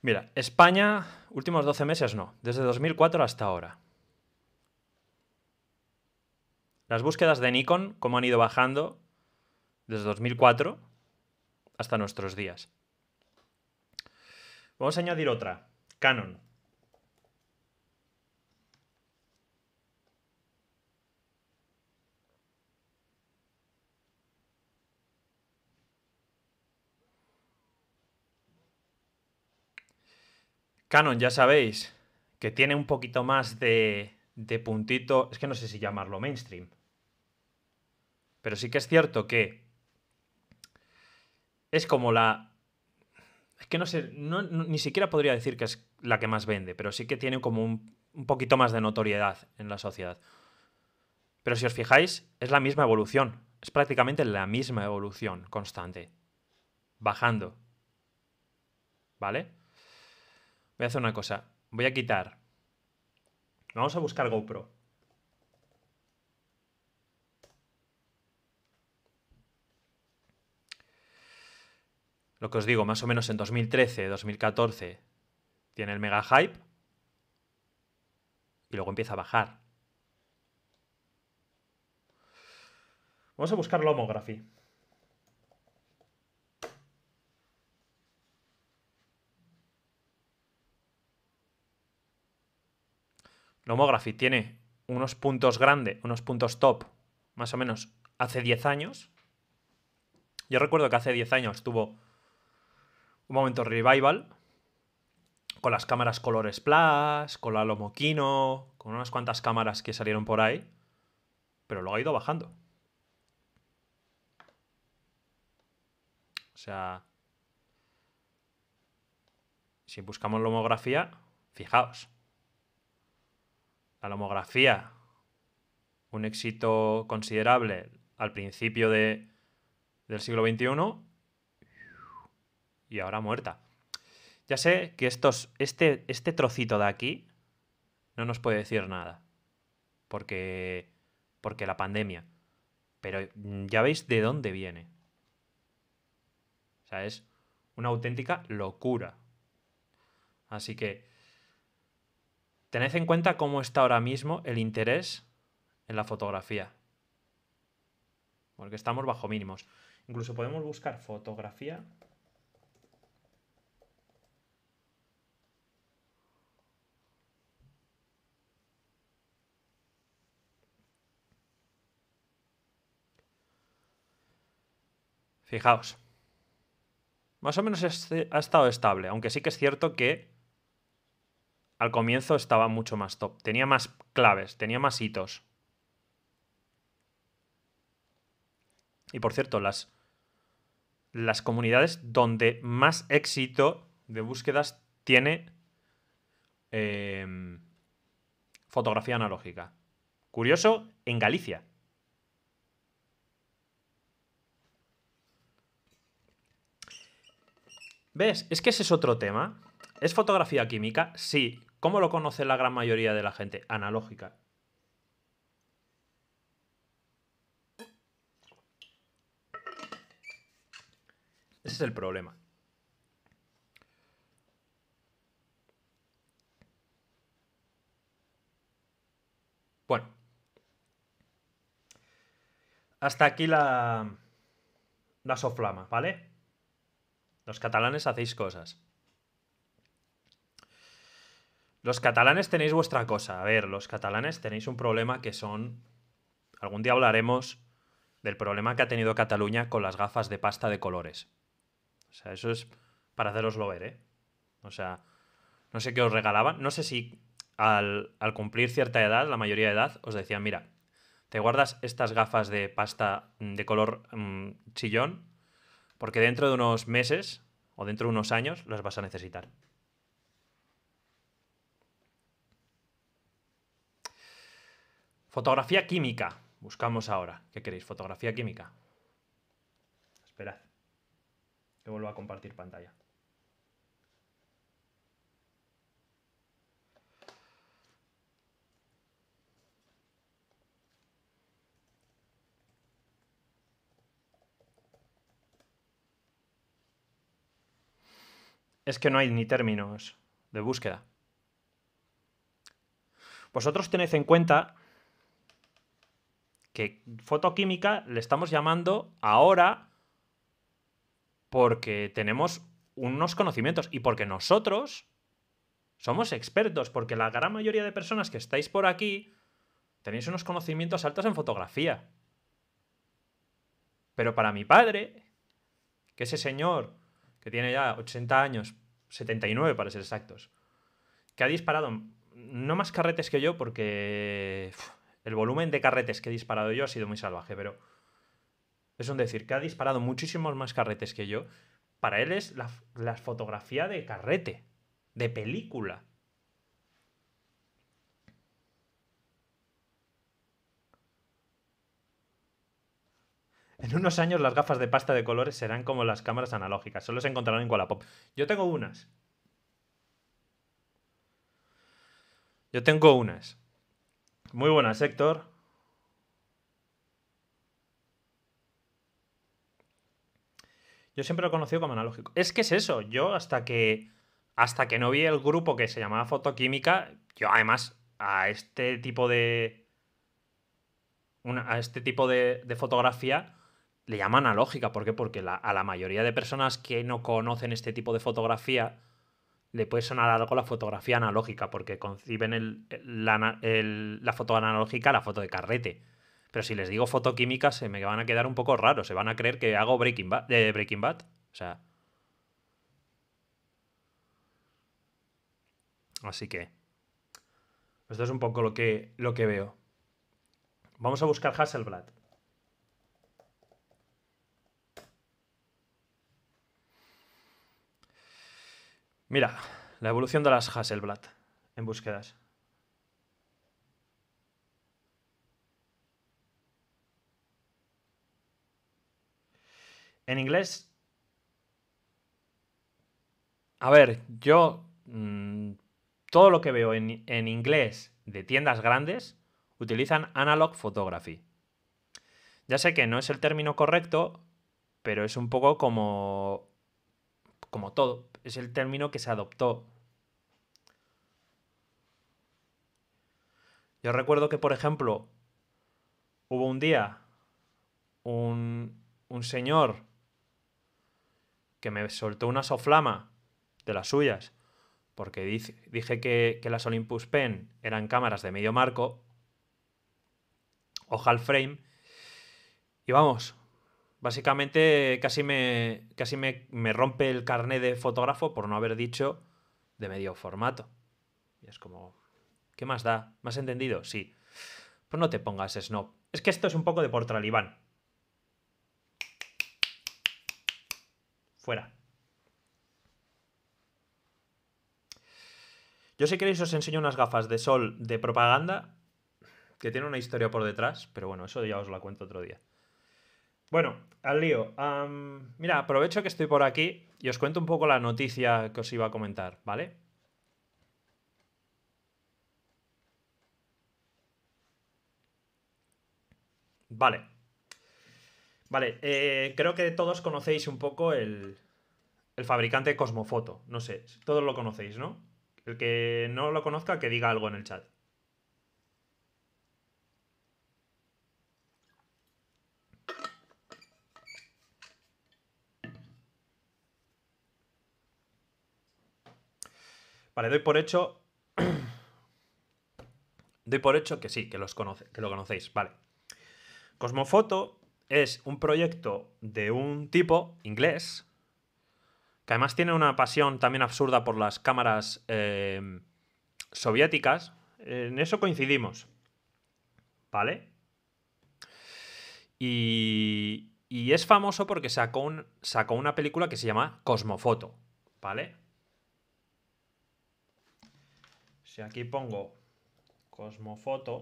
Mira, España, últimos 12 meses no, desde 2004 hasta ahora. Las búsquedas de Nikon, cómo han ido bajando desde 2004 hasta nuestros días. Vamos a añadir otra. Canon. Canon, ya sabéis, que tiene un poquito más de, de, puntito, es que no sé si llamarlo mainstream, pero sí que es cierto que es como la es que no sé, ni siquiera podría decir que es la que más vende, pero sí que tiene como un, un poquito más de notoriedad en la sociedad. Pero si os fijáis, es la misma evolución. Es prácticamente la misma evolución constante. Bajando. ¿Vale? Voy a hacer una cosa. Voy a quitar. Vamos a buscar GoPro. lo que os digo, más o menos en 2013, 2014, tiene el mega hype y luego empieza a bajar. Vamos a buscar la homografía. La tiene unos puntos grandes, unos puntos top, más o menos hace 10 años. Yo recuerdo que hace 10 años tuvo un momento revival. Con las cámaras color splash, con la Lomoquino, con unas cuantas cámaras que salieron por ahí. Pero luego ha ido bajando. O sea. Si buscamos lomografía, fijaos. La lomografía, un éxito considerable al principio del siglo XXI y ahora muerta. Ya sé que estos, este, este trocito de aquí no nos puede decir nada. Porque, porque la pandemia. Pero mm, ya veis de dónde viene. O sea, es una auténtica locura. Así que tened en cuenta cómo está ahora mismo el interés en la fotografía. Porque estamos bajo mínimos. Incluso podemos buscar fotografía Fijaos. Más o menos ha estado estable, aunque sí que es cierto que al comienzo estaba mucho más top. Tenía más claves, tenía más hitos. Y por cierto, las, las comunidades donde más éxito de búsquedas tiene eh, fotografía analógica. Curioso, en Galicia. ¿Ves? Es que ese es otro tema. ¿Es fotografía química? Sí. ¿Cómo lo conoce la gran mayoría de la gente? Analógica. Ese es el problema. Bueno. Hasta aquí la, la soflama, ¿vale? Los catalanes hacéis cosas. Los catalanes tenéis vuestra cosa. A ver, los catalanes tenéis un problema que son... Algún día hablaremos del problema que ha tenido Cataluña con las gafas de pasta de colores. O sea, eso es para haceroslo ver, ¿eh? O sea, no sé qué os regalaban. No sé si al, cumplir cierta edad, la mayoría de edad, os decían, mira, te guardas estas gafas de pasta mm, de color mm, chillón porque dentro de unos meses o dentro de unos años las vas a necesitar. Fotografía química. Buscamos ahora. ¿Qué queréis? Fotografía química. Esperad. Que vuelvo a compartir pantalla. es que no hay ni términos de búsqueda. Vosotros tenéis en cuenta que fotoquímica le estamos llamando ahora porque tenemos unos conocimientos y porque nosotros somos expertos, porque la gran mayoría de personas que estáis por aquí tenéis unos conocimientos altos en fotografía. Pero para mi padre, que ese señor que tiene ya 80 años, 79 para ser exactos, que ha disparado no más carretes que yo porque el volumen de carretes que he disparado yo ha sido muy salvaje, pero es un decir, que ha disparado muchísimos más carretes que yo. Para él es la fotografía de carrete, de película. En unos años las gafas de pasta de colores serán como las cámaras analógicas, solo se encontrarán en Wallapop. Yo tengo unas. Yo tengo unas. Muy buenas, Héctor. Yo siempre lo he conocido como analógico. Es que es eso, yo hasta que hasta que no vi el grupo que se llamaba Fotoquímica, yo además a este tipo de a este tipo de fotografía le llaman analógica. ¿Por qué? Porque a la mayoría de personas que no conocen este tipo de fotografía le puede sonar algo la fotografía analógica, porque conciben la, foto analógica la foto de carrete. Pero si les digo fotoquímica, se me van a quedar un poco raros. Se van a creer que hago Breaking Bad. breaking Bad. O sea. Así que. Esto es un poco lo que, lo que veo. Vamos a buscar Hasselblad. Mira, la evolución de las Hasselblad en búsquedas. En inglés. A ver, yo. Mm, todo lo que veo en, en, inglés de tiendas grandes utilizan analog photography. Ya sé que no es el término correcto, pero es un poco como como todo, es el término que se adoptó. Yo recuerdo que, por ejemplo, hubo un día un, señor que me soltó una soflama de las suyas, porque dije que, que, las Olympus Pen eran cámaras de medio marco, o half frame, y vamos, Básicamente casi me, casi me, rompe el carné de fotógrafo por no haber dicho de medio formato. Y es como, ¿qué más da? ¿Me entendido? Sí. Pues no te pongas snob. Es que esto es un poco de por talibán. Fuera. Yo si queréis os enseño unas gafas de sol de propaganda que tiene una historia por detrás, pero bueno, eso ya os la cuento otro día. Bueno, al lío. mira, aprovecho que estoy por aquí y os cuento un poco la noticia que os iba a comentar, ¿vale? Vale. Vale, eh, creo que todos conocéis un poco el, el fabricante Cosmofoto. No sé, todos lo conocéis, ¿no? El que no lo conozca, que diga algo en el chat. Vale, doy por hecho. doy por hecho que sí, que, los que lo conocéis. Vale. Cosmofoto es un proyecto de un tipo inglés que además tiene una pasión también absurda por las cámaras em, soviéticas. En eso coincidimos. ¿Vale? Y, es famoso porque sacó, un, sacó una película que se llama Cosmofoto. ¿Vale? si aquí pongo Cosmofoto,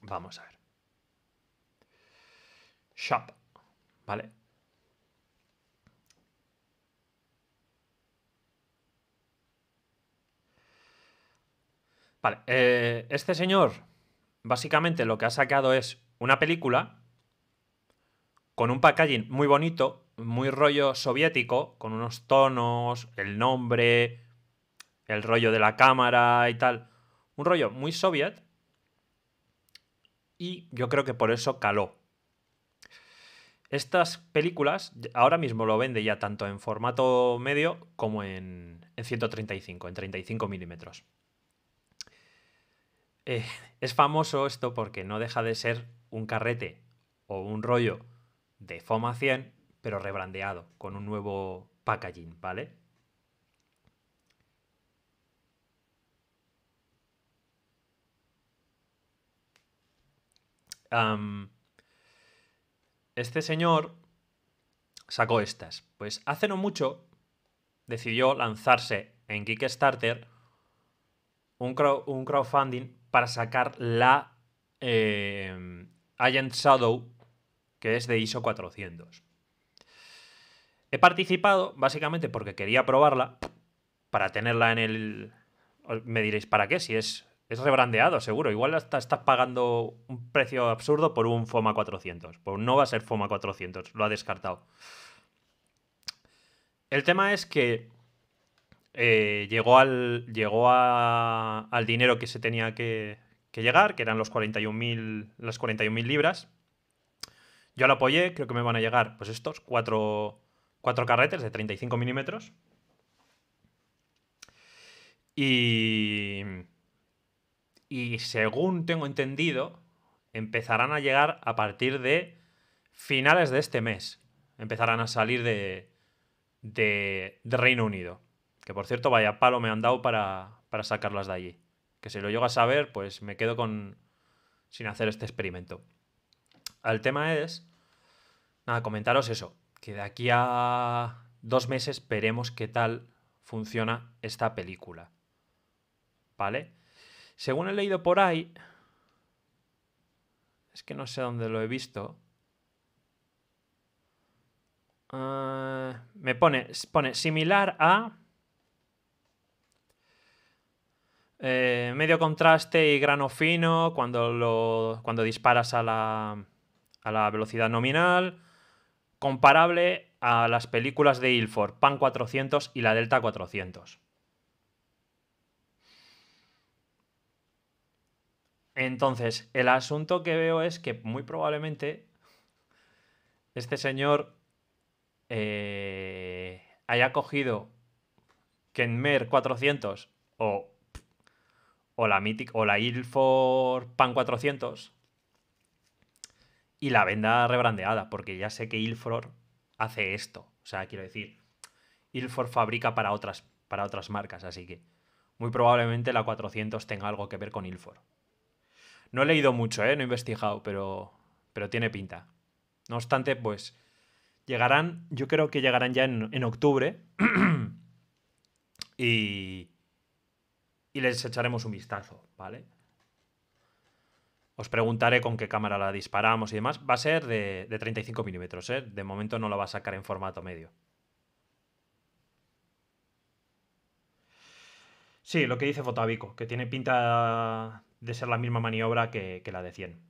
Vamos a ver. Shop, ¿vale? Vale, eh, este señor básicamente lo que ha sacado es una película con un packaging muy bonito, muy rollo soviético, con unos tonos, el nombre, el rollo de la cámara y tal. Un rollo muy soviet. Y yo creo que por eso caló. Estas películas ahora mismo lo vende ya tanto en formato medio como en, en 135, en 35 milímetros. Eh, es famoso esto porque no deja de ser un carrete o un rollo de Foma 100, pero rebrandeado, con un nuevo packaging, ¿vale? este señor sacó estas. Pues hace no mucho decidió lanzarse en Kickstarter un, crowdfunding para sacar la eh, Agent Shadow, que es de ISO 400. He participado básicamente porque quería probarla para tenerla en el... Me diréis, ¿para qué? Si es, es rebrandeado, seguro. Igual hasta estás pagando un precio absurdo por un FOMA 400. Pues no va a ser FOMA 400, lo ha descartado. El tema es que eh, llegó, al, llegó al dinero que se tenía que, llegar, que eran los las 41.000 libras. Yo lo apoyé, creo que me van a llegar pues estos cuatro, carretes de 35 milímetros. Y, según tengo entendido, empezarán a llegar a partir de finales de este mes. Empezarán a salir de Reino Unido. Que por cierto, vaya palo me han dado para, sacarlas de allí. Que si lo llego a saber, pues me quedo con sin hacer este experimento. El tema es, nada, comentaros eso, que de aquí a dos meses veremos qué tal funciona esta película. ¿Vale? Según he leído por ahí, es que no sé dónde lo he visto. Ah, me pone, pone similar a Eh, medio contraste y grano fino cuando, lo, cuando disparas a la, a la velocidad nominal. Comparable a las películas de Ilford, Pan 400 y la Delta 400. Entonces, el asunto que veo es que muy probablemente este señor eh, haya cogido Kenmer 400 o o la o la Ilfor Pan 400 y la venda rebrandeada, porque ya sé que Ilfor hace esto. O sea, quiero decir, Ilfor fabrica para otras, para otras marcas, así que muy probablemente la 400 tenga algo que ver con Ilfor. No he leído mucho, ¿eh? no he investigado, pero, pero tiene pinta. No obstante, pues llegarán, yo creo que llegarán ya en octubre. y, y les echaremos un vistazo, ¿vale? Os preguntaré con qué cámara la disparamos y demás. Va a ser de, 35 milímetros, ¿eh? De momento no la va a sacar en formato medio. Sí, lo que dice Fotavico, que tiene pinta de ser la misma maniobra que, que la de 100.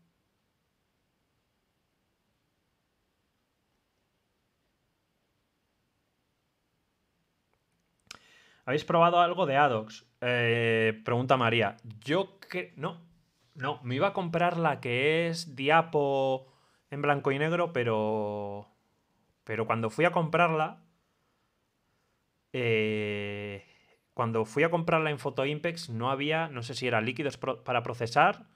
¿Habéis probado algo de Adox? Eh, pregunta María. Yo que. No, no, me iba a comprar la que es Diapo en blanco y negro, pero. Pero cuando fui a comprarla. Eh, cuando fui a comprarla en Photoimpex no había, no sé si era líquidos para procesar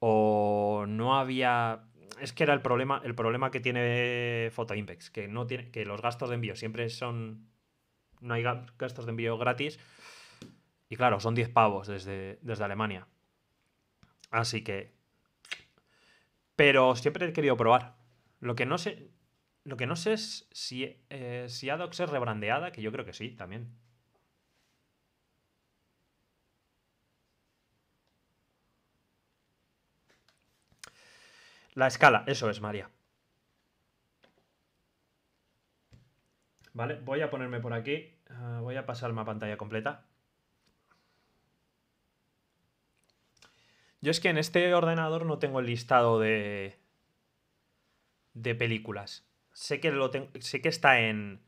o no había, es que era el problema, el problema que tiene Photoimpex, que no tiene, que los gastos de envío siempre son no hay gastos de envío gratis. Y claro, son 10 pavos desde, desde Alemania. Así que... Pero siempre he querido probar. Lo que no sé, lo que no sé es si, eh, si Adox es rebrandeada, que yo creo que sí, también. La escala, eso es, María. ¿Vale? Voy a ponerme por aquí, ah, voy a pasar a pantalla completa. Yo es que en este ordenador no tengo el listado de, de películas. Sé que, lo sé que está en,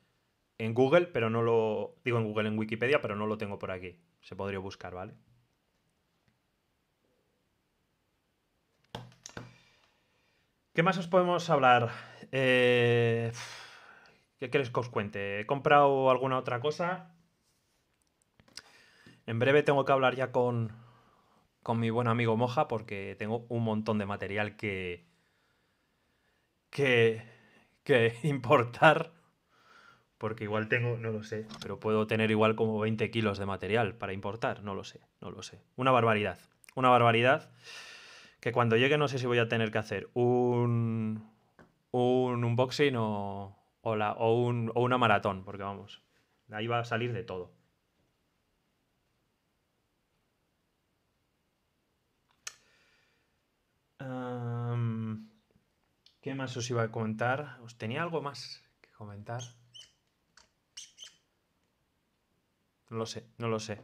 en Google, pero no lo... Digo en Google, en Wikipedia, pero no lo tengo por aquí. Se podría buscar, ¿vale? ¿Qué más os podemos hablar? Eh... ¿Qué quieres que os cuente? He comprado alguna otra cosa. En breve tengo que hablar ya con, con mi buen amigo Moja porque tengo un montón de material que, que, que importar. Porque igual tengo, no lo sé, pero puedo tener igual como 20 kilos de material para importar. No lo sé, no lo sé. Una barbaridad. Una barbaridad que cuando llegue no sé si voy a tener que hacer un, un unboxing o, o, una maratón, porque vamos, ahí va a salir de todo. ¿Qué más os iba a comentar? ¿Os tenía algo más que comentar? No lo sé, no lo sé.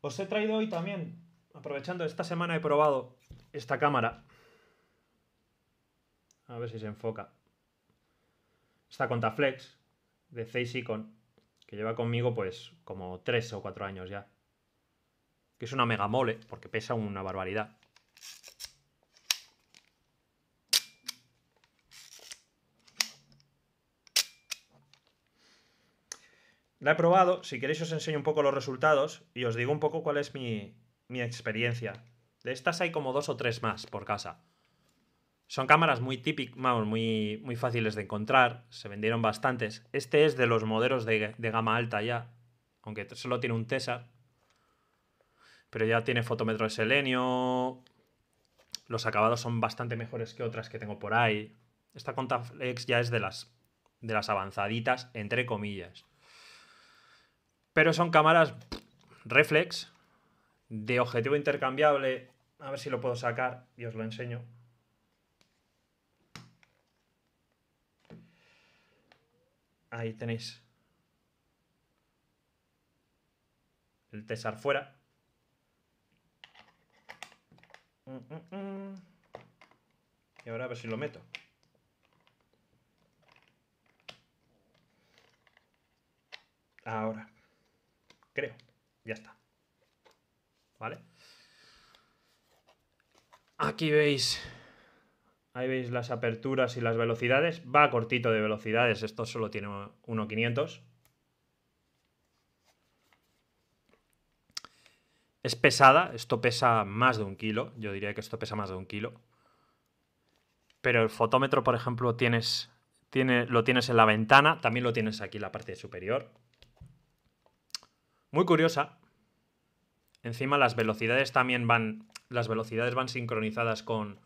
Os he traído hoy también, aprovechando, esta semana he probado esta cámara. A ver si se enfoca esta contaflex Flex de Faceicon, que lleva conmigo pues como 3 o 4 años ya. Que es una mega mole, porque pesa una barbaridad. La he probado, si queréis os enseño un poco los resultados y os digo un poco cuál es mi, mi experiencia. De estas hay como dos o tres más por casa. Son cámaras muy típicas, muy, muy fáciles de encontrar, se vendieron bastantes. Este es de los modelos de, gama alta ya, aunque solo tiene un Tesar. Pero ya tiene fotómetro de selenio. Los acabados son bastante mejores que otras que tengo por ahí. Esta Contaflex ya es de las, de las avanzaditas, entre comillas. Pero son cámaras reflex de objetivo intercambiable. A ver si lo puedo sacar y os lo enseño. Ahí tenéis. El Tesar fuera. Mm, mm, mm. Y ahora a ver si lo meto. Ahora. Creo. Ya está. ¿Vale? Aquí veis Ahí veis las aperturas y las velocidades. Va cortito de velocidades. Esto solo tiene 1.500. Es pesada. Esto pesa más de un kilo. Yo diría que esto pesa más de un kilo. Pero el fotómetro, por ejemplo, tienes, tiene, lo tienes en la ventana. También lo tienes aquí en la parte superior. Muy curiosa. Encima las velocidades también van... Las velocidades van sincronizadas con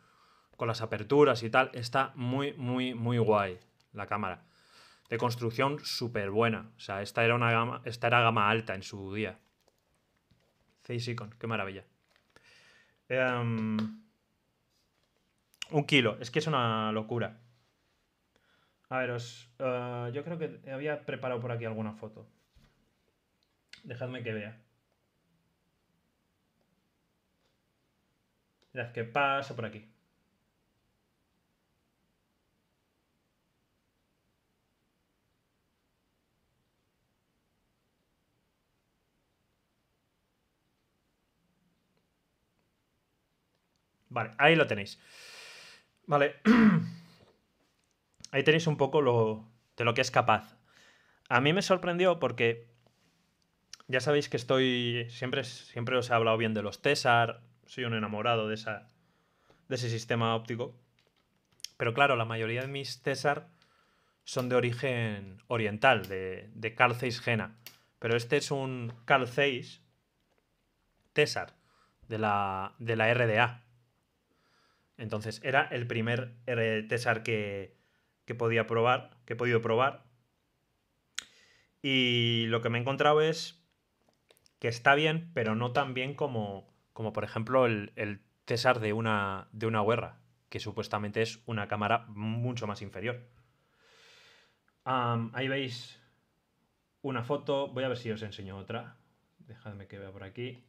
con las aperturas y tal, está muy, muy, muy guay la cámara. De construcción súper buena. O sea, esta era una gama, gama alta en su día. Face Icon, qué maravilla. Em, un kilo, es que es una locura. A veros. Eh, yo creo que había preparado por aquí alguna foto. Dejadme que vea. Mirad que pasa por aquí. Vale, ahí lo tenéis. Vale. ahí tenéis un poco de lo que es capaz. A mí me sorprendió porque ya sabéis que estoy. Siempre, siempre os he hablado bien de los César. Soy un enamorado de, esa, de ese sistema óptico. Pero claro, la mayoría de mis César son de origen oriental, de, de Gena Pero este es un Calceis Zeiss de la, de la RDA. Entonces, era el primer Tesar que, podía probar, que he podido probar. Y lo que me he encontrado es que está bien, pero no tan bien como, por ejemplo, el, el Tesar de una, de una guerra, que supuestamente es una cámara mucho más inferior. ahí veis una foto. Voy a ver si os enseño otra. Dejadme que vea por aquí.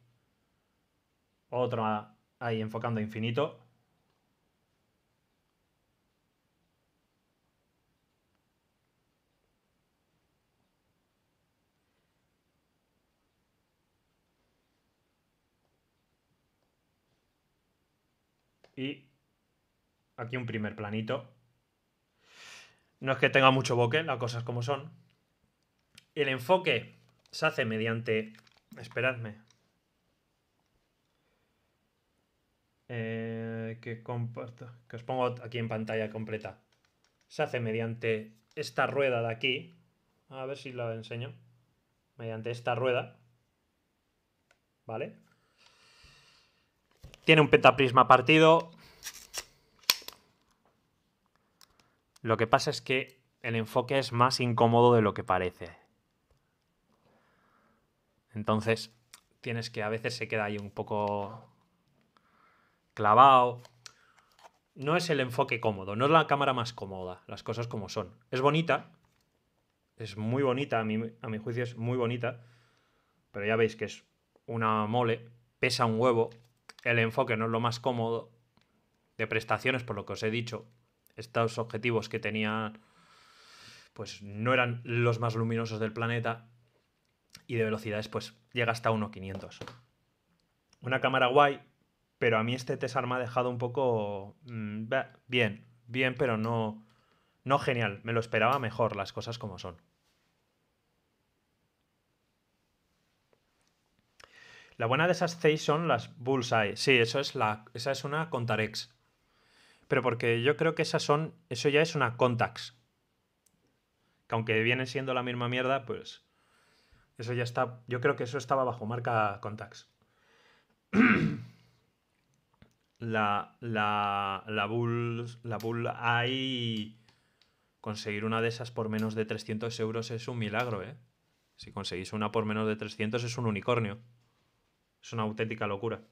Otra ahí enfocando infinito. Y aquí un primer planito. No es que tenga mucho bokeh, las cosas como son. El enfoque se hace mediante... Esperadme. Eh, que, comparto, que os pongo aquí en pantalla completa. Se hace mediante esta rueda de aquí. A ver si la enseño. Mediante esta rueda. ¿Vale? Tiene un pentaprisma partido. Lo que pasa es que el enfoque es más incómodo de lo que parece. Entonces, tienes que a veces se queda ahí un poco clavado. No es el enfoque cómodo, no es la cámara más cómoda, las cosas como son. Es bonita, es muy bonita, a mi, a mi juicio es muy bonita, pero ya veis que es una mole, pesa un huevo, el enfoque no es lo más cómodo de prestaciones, por lo que os he dicho. Estos objetivos que tenía, pues no eran los más luminosos del planeta. Y de velocidades, pues llega hasta 1.500. Una cámara guay, pero a mí este Tesar me ha dejado un poco. Mm, bien, bien, pero no, no genial. Me lo esperaba mejor, las cosas como son. La buena de esas seis son las Bullseye. Sí, eso es la, esa es una Contarex. Pero porque yo creo que esas son. Eso ya es una Contax. Que aunque vienen siendo la misma mierda, pues. Eso ya está. Yo creo que eso estaba bajo marca Contax. la. La. La Bull. La Bull. Conseguir una de esas por menos de 300 euros es un milagro, ¿eh? Si conseguís una por menos de 300 es un unicornio. Es una auténtica locura.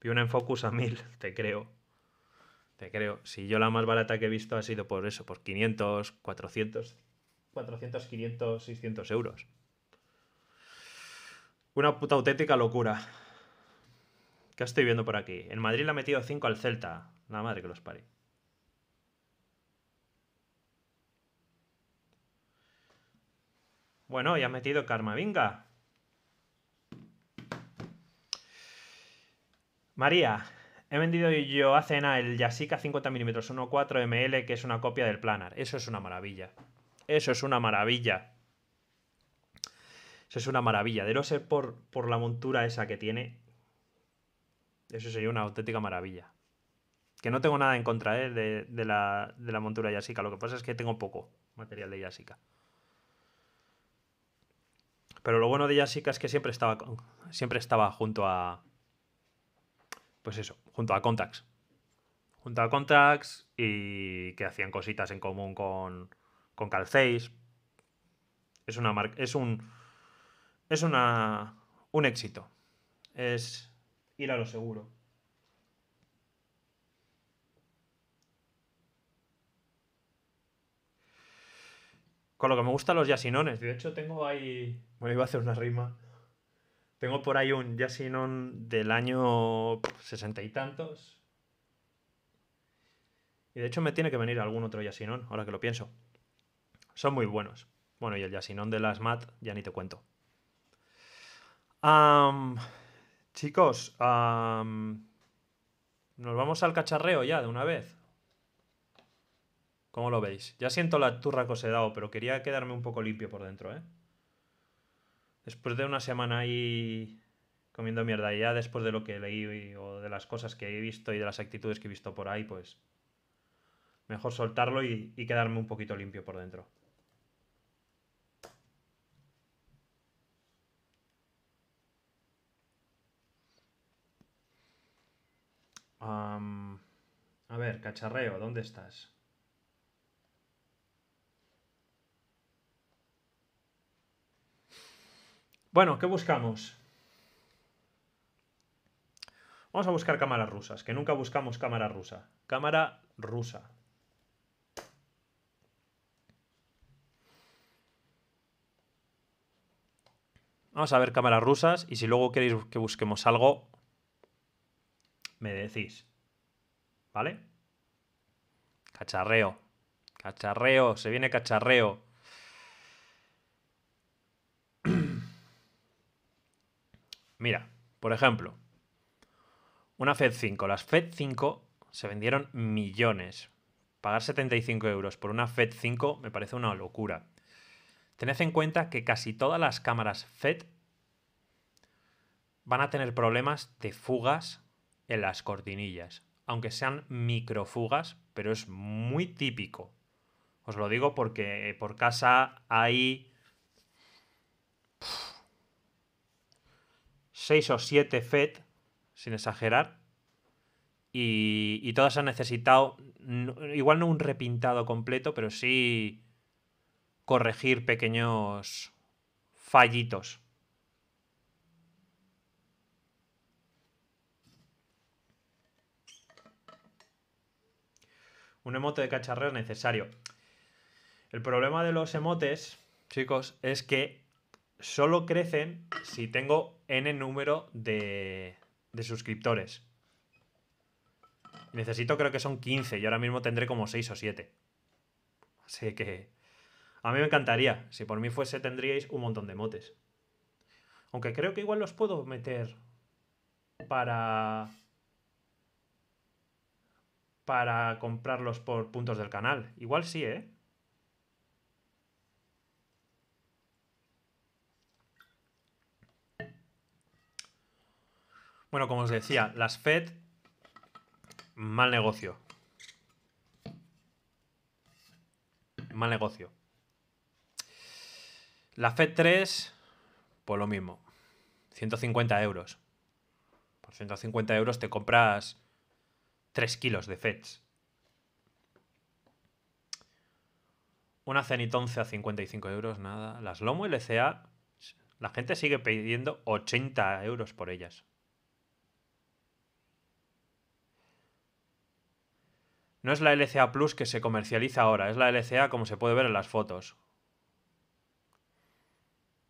Vi una en Focus a 1000, te creo. Te creo. Si yo la más barata que he visto ha sido por eso, por 500, 400, 400, 500, 600 euros. Una puta auténtica locura. ¿Qué estoy viendo por aquí? En Madrid le ha metido 5 al Celta. La madre que los pare. Bueno, y ha metido venga María, he vendido yo a cena el Yasika 50mm 1.4 ml, que es una copia del Planar. Eso es una maravilla. Eso es una maravilla. Eso es una maravilla. De no ser por, por la montura esa que tiene, eso sería una auténtica maravilla. Que no tengo nada en contra ¿eh? de, de, la, de, la, montura Yasica. Lo que pasa es que tengo poco material de Yasica. Pero lo bueno de Yasica es que siempre estaba, siempre estaba junto a, pues eso, junto a Contacts. Junto a Contacts y que hacían cositas en común con, con Calcéis. Es una marca, es un, es una, un éxito. Es ir a lo seguro. Con lo que me gustan los yasinones. De hecho, tengo ahí. Bueno, iba a hacer una rima. Tengo por ahí un Yasinon del año sesenta y tantos. Y de hecho me tiene que venir algún otro Yasinon, ahora que lo pienso. Son muy buenos. Bueno, y el Yasinon de las MAT ya ni te cuento. chicos, nos vamos al cacharreo ya de una vez. ¿Cómo lo veis? Ya siento la turra que os he dado, pero quería quedarme un poco limpio por dentro, ¿eh? después de una semana ahí comiendo mierda, y ya después de lo que leí o de las cosas que he visto y de las actitudes que he visto por ahí, pues mejor soltarlo y, quedarme un poquito limpio por dentro. a ver, cacharreo, ¿dónde estás? Bueno, ¿qué buscamos? Vamos a buscar cámaras rusas, que nunca buscamos cámara rusa. Cámara rusa. Vamos a ver cámaras rusas y si luego queréis que busquemos algo, me decís. ¿Vale? Cacharreo. Cacharreo, se viene cacharreo. Mira, por ejemplo, una FED 5. Las FED 5 se vendieron millones. Pagar 75 euros por una FED 5 me parece una locura. Tened en cuenta que casi todas las cámaras FED van a tener problemas de fugas en las cortinillas, aunque sean microfugas, pero es muy típico. Os lo digo porque eh, por casa hay... 6 o 7 FED, sin exagerar, y, y todas han necesitado, igual no un repintado completo, pero sí corregir pequeños fallitos. Un emote de cacharreo es necesario. El problema de los emotes, chicos, es que solo crecen si tengo n número de, de suscriptores. Necesito, creo que son 15 y ahora mismo tendré como 6 o 7. Así que a mí me encantaría. Si por mí fuese, tendríais un montón de motes. Aunque creo que igual los puedo meter para. para comprarlos por puntos del canal. Igual sí, ¿eh? Bueno, como os decía, las Fed, mal negocio. Mal negocio. La Fed 3, pues lo mismo. 150 euros. Por 150 euros te compras 3 kilos de FEDs. Una Zenit 11 a 55 euros, nada. Las Lomo LCA, la gente sigue pidiendo 80 euros por ellas. No es la LCA Plus que se comercializa ahora, es la LCA como se puede ver en las fotos.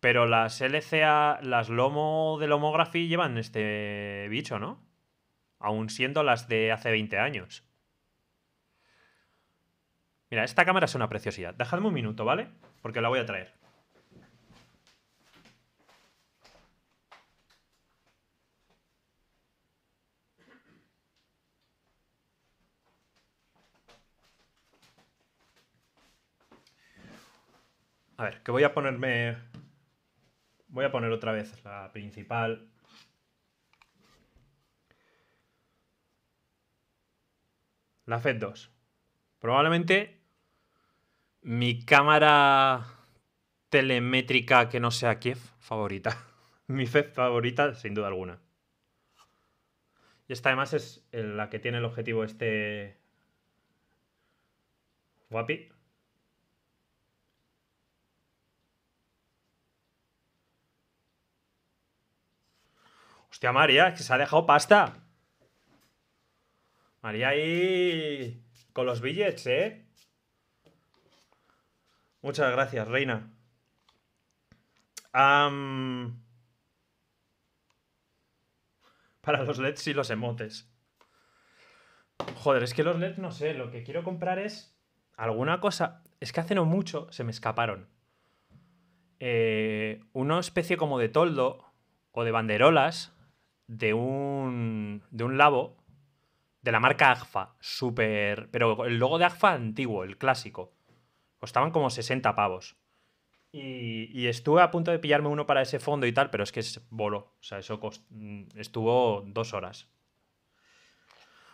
Pero las LCA, las Lomo de Lomography llevan este bicho, ¿no? Aún siendo las de hace 20 años. Mira, esta cámara es una preciosidad. Dejadme un minuto, ¿vale? Porque la voy a traer. A ver, que voy a ponerme... Voy a poner otra vez la principal. La FED2. Probablemente mi cámara telemétrica que no sea Kiev favorita. Mi FED favorita, sin duda alguna. Y esta además es la que tiene el objetivo este guapi. María, que se ha dejado pasta. María ahí. Con los billets, ¿eh? Muchas gracias, reina. Para los LEDs y los emotes. Joder, es que los LEDs no sé, lo que quiero comprar es alguna cosa. Es que hace no mucho se me escaparon. Eh, una especie como de toldo o de banderolas de un, de un labo de la marca AGFA, super... Pero el logo de AGFA antiguo, el clásico. Costaban como 60 pavos. Y, estuve a punto de pillarme uno para ese fondo y tal, pero es que es bolo O sea, eso mm, estuvo dos horas.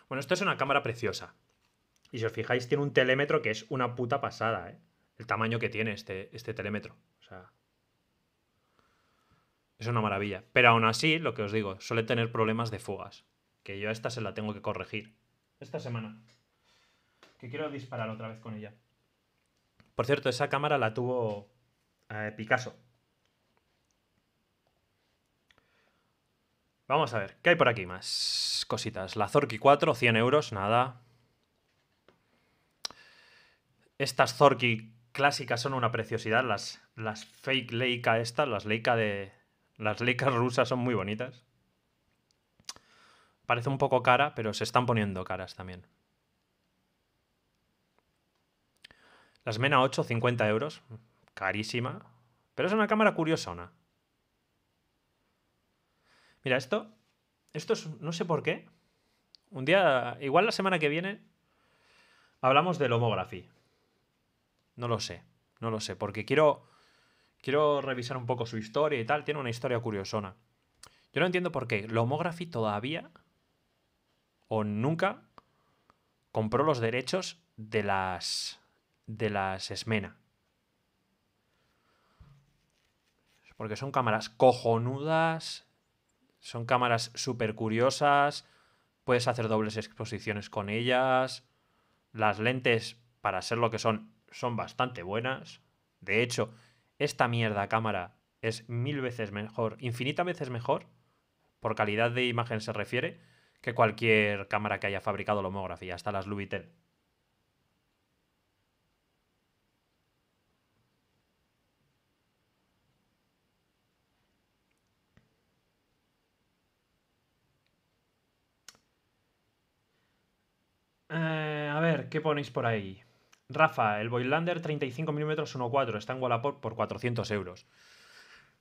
Bueno, esto es una cámara preciosa. Y si os fijáis, tiene un telémetro que es una puta pasada, ¿eh? El tamaño que tiene este, este telémetro. O sea, es una maravilla. Pero aún así, lo que os digo, suele tener problemas de fugas. Que yo a esta se la tengo que corregir. Esta semana. Que quiero disparar otra vez con ella. Por cierto, esa cámara la tuvo eh, Picasso. Vamos a ver, ¿qué hay por aquí más? Cositas. La Zorki 4, 100 euros, nada. Estas Zorki clásicas son una preciosidad. Las, las fake Leica estas, las Leica de, las leicas rusas son muy bonitas. Parece un poco cara, pero se están poniendo caras también. Las Mena 8, 50 euros. Carísima. Pero es una cámara curiosona. Mira, esto. Esto es. No sé por qué. Un día. Igual la semana que viene. Hablamos del homography. No lo sé. No lo sé. Porque quiero. Quiero revisar un poco su historia y tal. Tiene una historia curiosona. Yo no entiendo por qué Lomography todavía o nunca compró los derechos de las de las Esmena. Porque son cámaras cojonudas, son cámaras súper curiosas, puedes hacer dobles exposiciones con ellas, las lentes, para ser lo que son, son bastante buenas. De hecho, esta mierda cámara es mil veces mejor, infinita veces mejor, por calidad de imagen se refiere, que cualquier cámara que haya fabricado la homografía, hasta las Lubitel. Eh, a ver, ¿qué ponéis por ahí? Rafa, el Boilander 35 mm 1.4 está en Wallapop por 400 euros.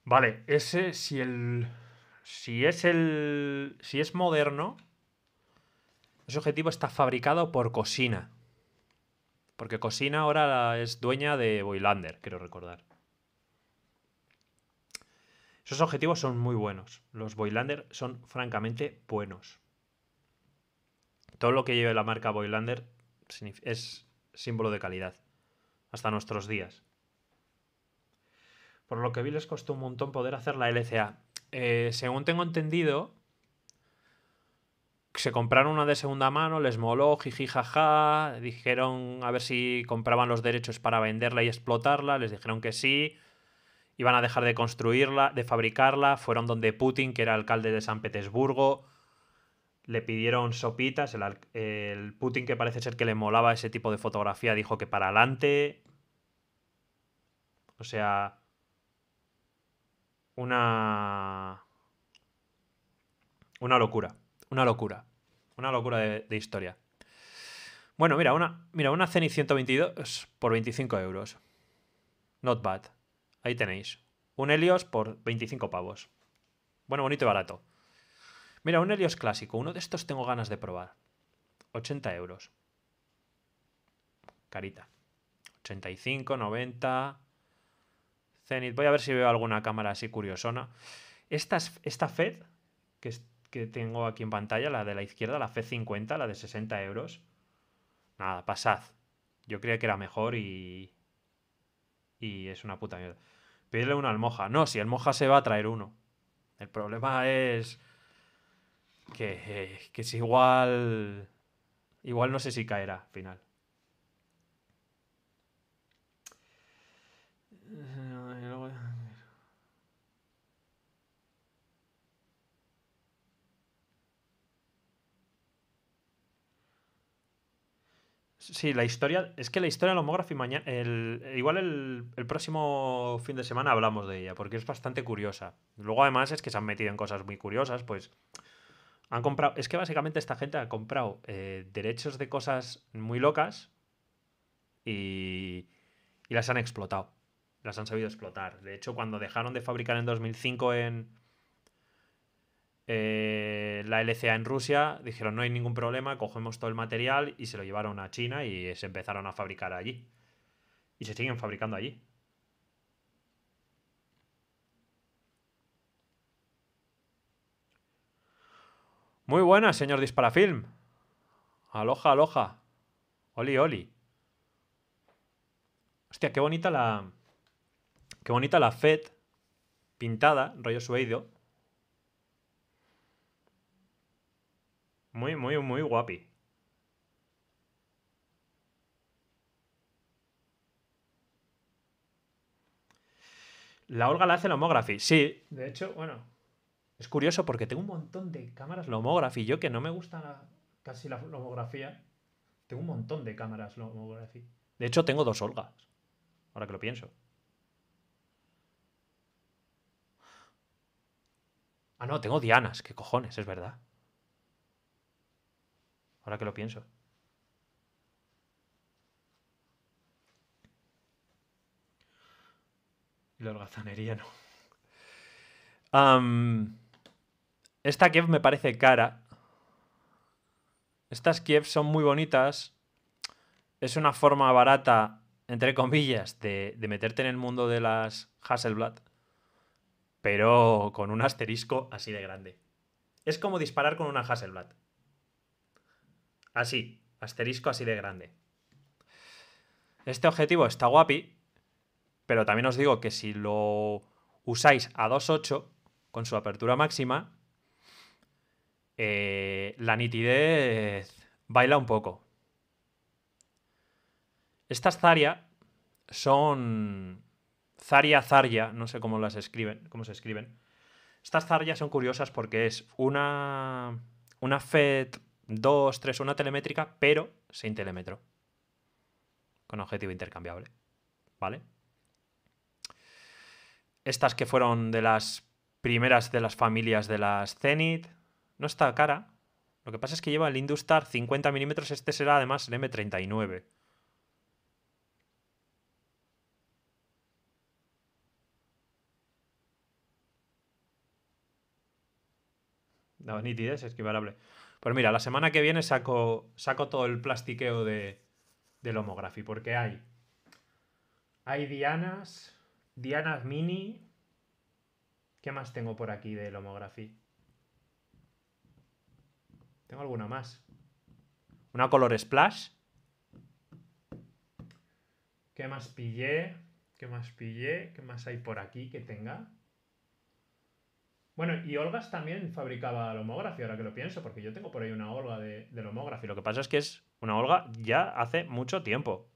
Vale, ese si el si es el si es moderno ese objetivo está fabricado por Cosina. Porque Cosina ahora es dueña de Boilander, quiero recordar. Esos objetivos son muy buenos. Los Boilander son francamente buenos. Todo lo que lleve la marca Boilander es símbolo de calidad, hasta nuestros días. Por lo que vi les costó un montón poder hacer la LCA. Eh, según tengo entendido, se compraron una de segunda mano, les moló, jiji, jaja, dijeron a ver si compraban los derechos para venderla y explotarla, les dijeron que sí, iban a dejar de construirla, de fabricarla, fueron donde Putin, que era alcalde de San Petersburgo, le pidieron sopitas, el, Putin que parece ser que le molaba ese tipo de fotografía dijo que para adelante. O sea, una... Una locura, una locura, una locura de, historia. Bueno, mira, una, mira, una 122 por 25 euros. Not bad. Ahí tenéis. Un Helios por 25 pavos. Bueno, bonito y barato. Mira, un Helios clásico. Uno de estos tengo ganas de probar. 80 euros. Carita. 85, 90. Zenith. Voy a ver si veo alguna cámara así curiosona. Esta, esta FED que, que tengo aquí en pantalla, la de la izquierda, la FED 50, la de 60 euros. Nada, pasad. Yo creía que era mejor y. Y es una puta mierda. Pedirle una almoja. No, si almoja se va a traer uno. El problema es eh, que, es igual. Igual no sé si caerá al final. Sí, la historia. Es que la historia de la mañana. igual el, el, próximo fin de semana hablamos de ella, porque es bastante curiosa. Luego, además, es que se han metido en cosas muy curiosas, pues han comprado. Es que básicamente esta gente ha comprado eh, derechos de cosas muy locas y, y, las han explotado. Las han sabido explotar. De hecho, cuando dejaron de fabricar en 2005 en eh, la LCA en Rusia, dijeron no hay ningún problema, cogemos todo el material y se lo llevaron a China y se empezaron a fabricar allí. Y se siguen fabricando allí. Muy buenas, señor Disparafilm. Aloja, aloja. Oli, oli. Hostia, qué bonita la. Qué bonita la FED. Pintada, rollo suedo. Muy, muy, muy guapi. La Olga la hace la homography. Sí, de hecho, bueno, es curioso porque tengo un montón de cámaras Lomography. Yo que no me gusta casi la lomografía, tengo un montón de cámaras Lomography. De hecho, tengo dos Olgas. Ahora que lo pienso. Ah, no, tengo Dianas. ¿Qué cojones? Es verdad. Ahora que lo pienso. la holgazanería no. Esta Kiev me parece cara. Estas Kiev son muy bonitas. Es una forma barata, entre comillas, de, de meterte en el mundo de las Hasselblad. Pero con un asterisco así de grande. Es como disparar con una Hasselblad. Así, asterisco así de grande. Este objetivo está guapi, pero también os digo que si lo usáis a 2.8 con su apertura máxima, eh, la nitidez baila un poco. Estas Zarya son Zarya Zarya, no sé cómo las escriben, cómo se escriben. Estas Zarya son curiosas porque es una una FED 2, 3, una telemétrica, pero sin telemetro. Con objetivo intercambiable. ¿Vale? Estas que fueron de las primeras de las familias de las Zenith, no está cara. Lo que pasa es que lleva el Industar 50 milímetros. Este será además el M39. No, nitidez, es Pues mira, la semana que viene saco, saco todo el plastiqueo de, del homografía. porque hay. Hay Dianas, Dianas Mini. ¿Qué más tengo por aquí del homografía? Tengo alguna más. Una color splash. ¿Qué más pillé? ¿Qué más pillé? ¿Qué más hay por aquí que tenga? Bueno, y Olgas también fabricaba homografía, ahora que lo pienso, porque yo tengo por ahí una Olga de, de Lo que pasa es que es una Olga ya hace mucho tiempo.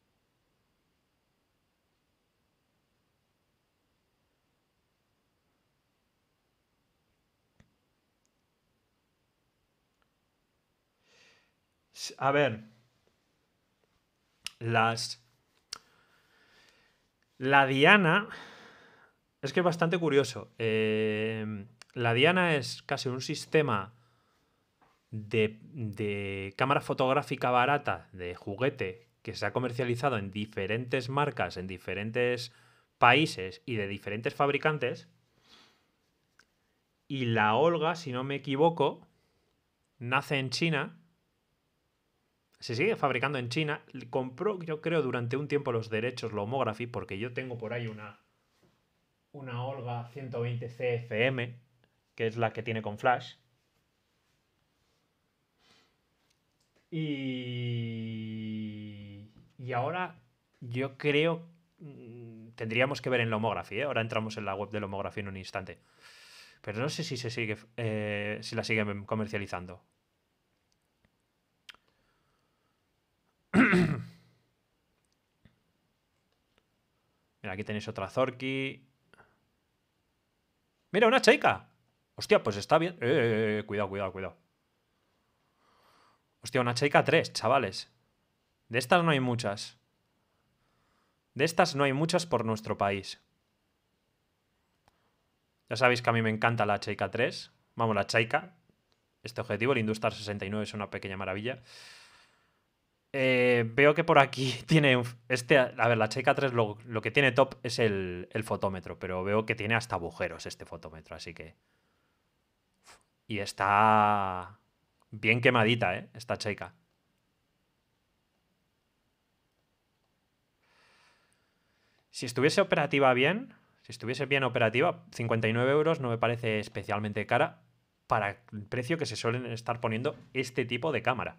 A ver. Las. La Diana. Es que es bastante curioso. Eh, la Diana es casi un sistema de, de cámara fotográfica barata, de juguete, que se ha comercializado en diferentes marcas, en diferentes países y de diferentes fabricantes. Y la Olga, si no me equivoco, nace en China se sigue fabricando en China. Compró, yo creo, durante un tiempo los derechos, la homografía, porque yo tengo por ahí una, una Olga 120 CFM, que es la que tiene con flash. Y, y ahora yo creo, mm, tendríamos que ver en la homografía, ¿eh? ahora entramos en la web de la homografía en un instante. Pero no sé si se sigue, eh, si la comercializando. aquí tenéis otra Zorki. ¡Mira, una Cheika! Hostia, pues está bien. Eh, eh, eh, eh, cuidado, cuidado, cuidado. Hostia, una Cheika 3, chavales. De estas no hay muchas. De estas no hay muchas por nuestro país. Ya sabéis que a mí me encanta la Cheika 3. Vamos, la Cheika. Este objetivo, el Industar 69, es una pequeña maravilla. Eh, veo que por aquí tiene. Este, a ver, la Checa 3 lo, que tiene top es el, fotómetro, pero veo que tiene hasta agujeros este fotómetro, así que. Y está. Bien quemadita, ¿eh? Esta Checa. Si estuviese operativa bien, si estuviese bien operativa, 59 euros no me parece especialmente cara para el precio que se suelen estar poniendo este tipo de cámara.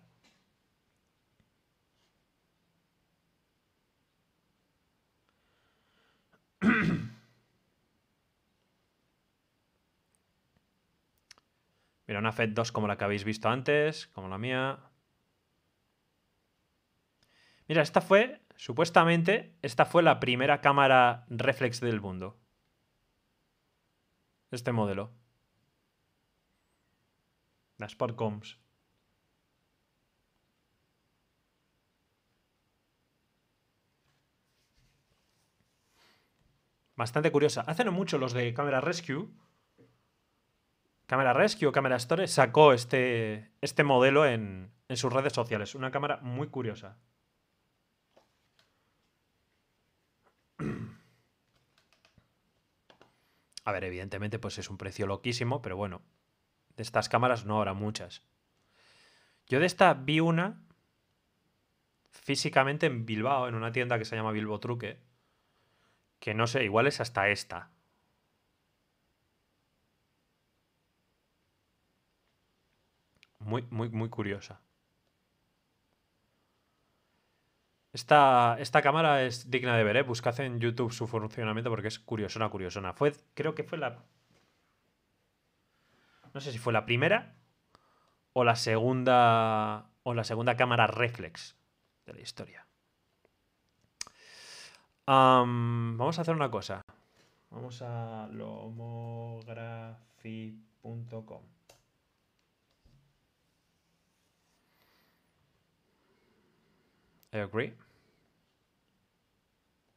Mira, una FED 2 como la que habéis visto antes, como la mía. Mira, esta fue, supuestamente, esta fue la primera cámara reflex del mundo. Este modelo. La Sportcoms. Bastante curiosa. Hace no mucho los de Cámara Rescue Camera Rescue o Camera Store sacó este, este modelo en, en sus redes sociales. Una cámara muy curiosa. A ver, evidentemente, pues es un precio loquísimo, pero bueno, de estas cámaras no habrá muchas. Yo de esta vi una físicamente en Bilbao, en una tienda que se llama Bilbo Truque, que no sé, igual es hasta esta. muy, muy, muy curiosa. Esta, esta, cámara es digna de ver, ¿eh? Buscad en YouTube su funcionamiento porque es curiosona, curiosona. Fue, creo que fue la... No sé si fue la primera o la segunda o la segunda cámara reflex de la historia. vamos a hacer una cosa. Vamos a lomography.com I agree.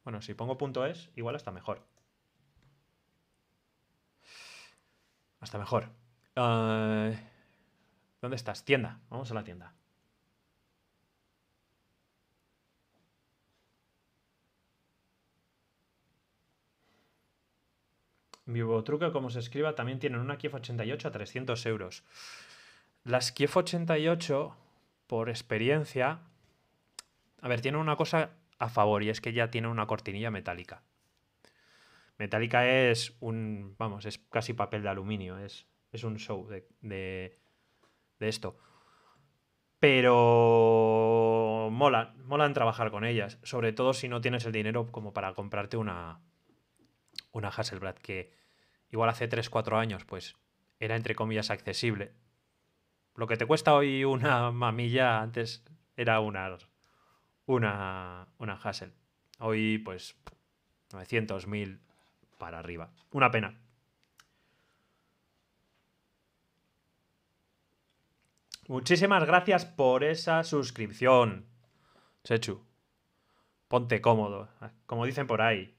Bueno, si pongo punto es, igual hasta mejor. Hasta mejor. Eh, ¿Dónde estás? Tienda. Vamos a la tienda. Vivo truca, como se escriba, también tienen una Kiev 88 a 300 euros. Las Kiev 88, por experiencia, a ver, tiene una cosa a favor y es que ya tiene una cortinilla metálica. Metálica es un. Vamos, es casi papel de aluminio. Es, es un show de, de, de esto. Pero mola en trabajar con ellas, sobre todo si no tienes el dinero como para comprarte una, una Hasselblad que igual hace 3-4 años pues era entre comillas accesible. Lo que te cuesta hoy una mamilla antes era una una, una Hassel. Hoy, pues, 900.000 para arriba. Una pena. Muchísimas gracias por esa suscripción, Chechu. Ponte cómodo, como dicen por ahí.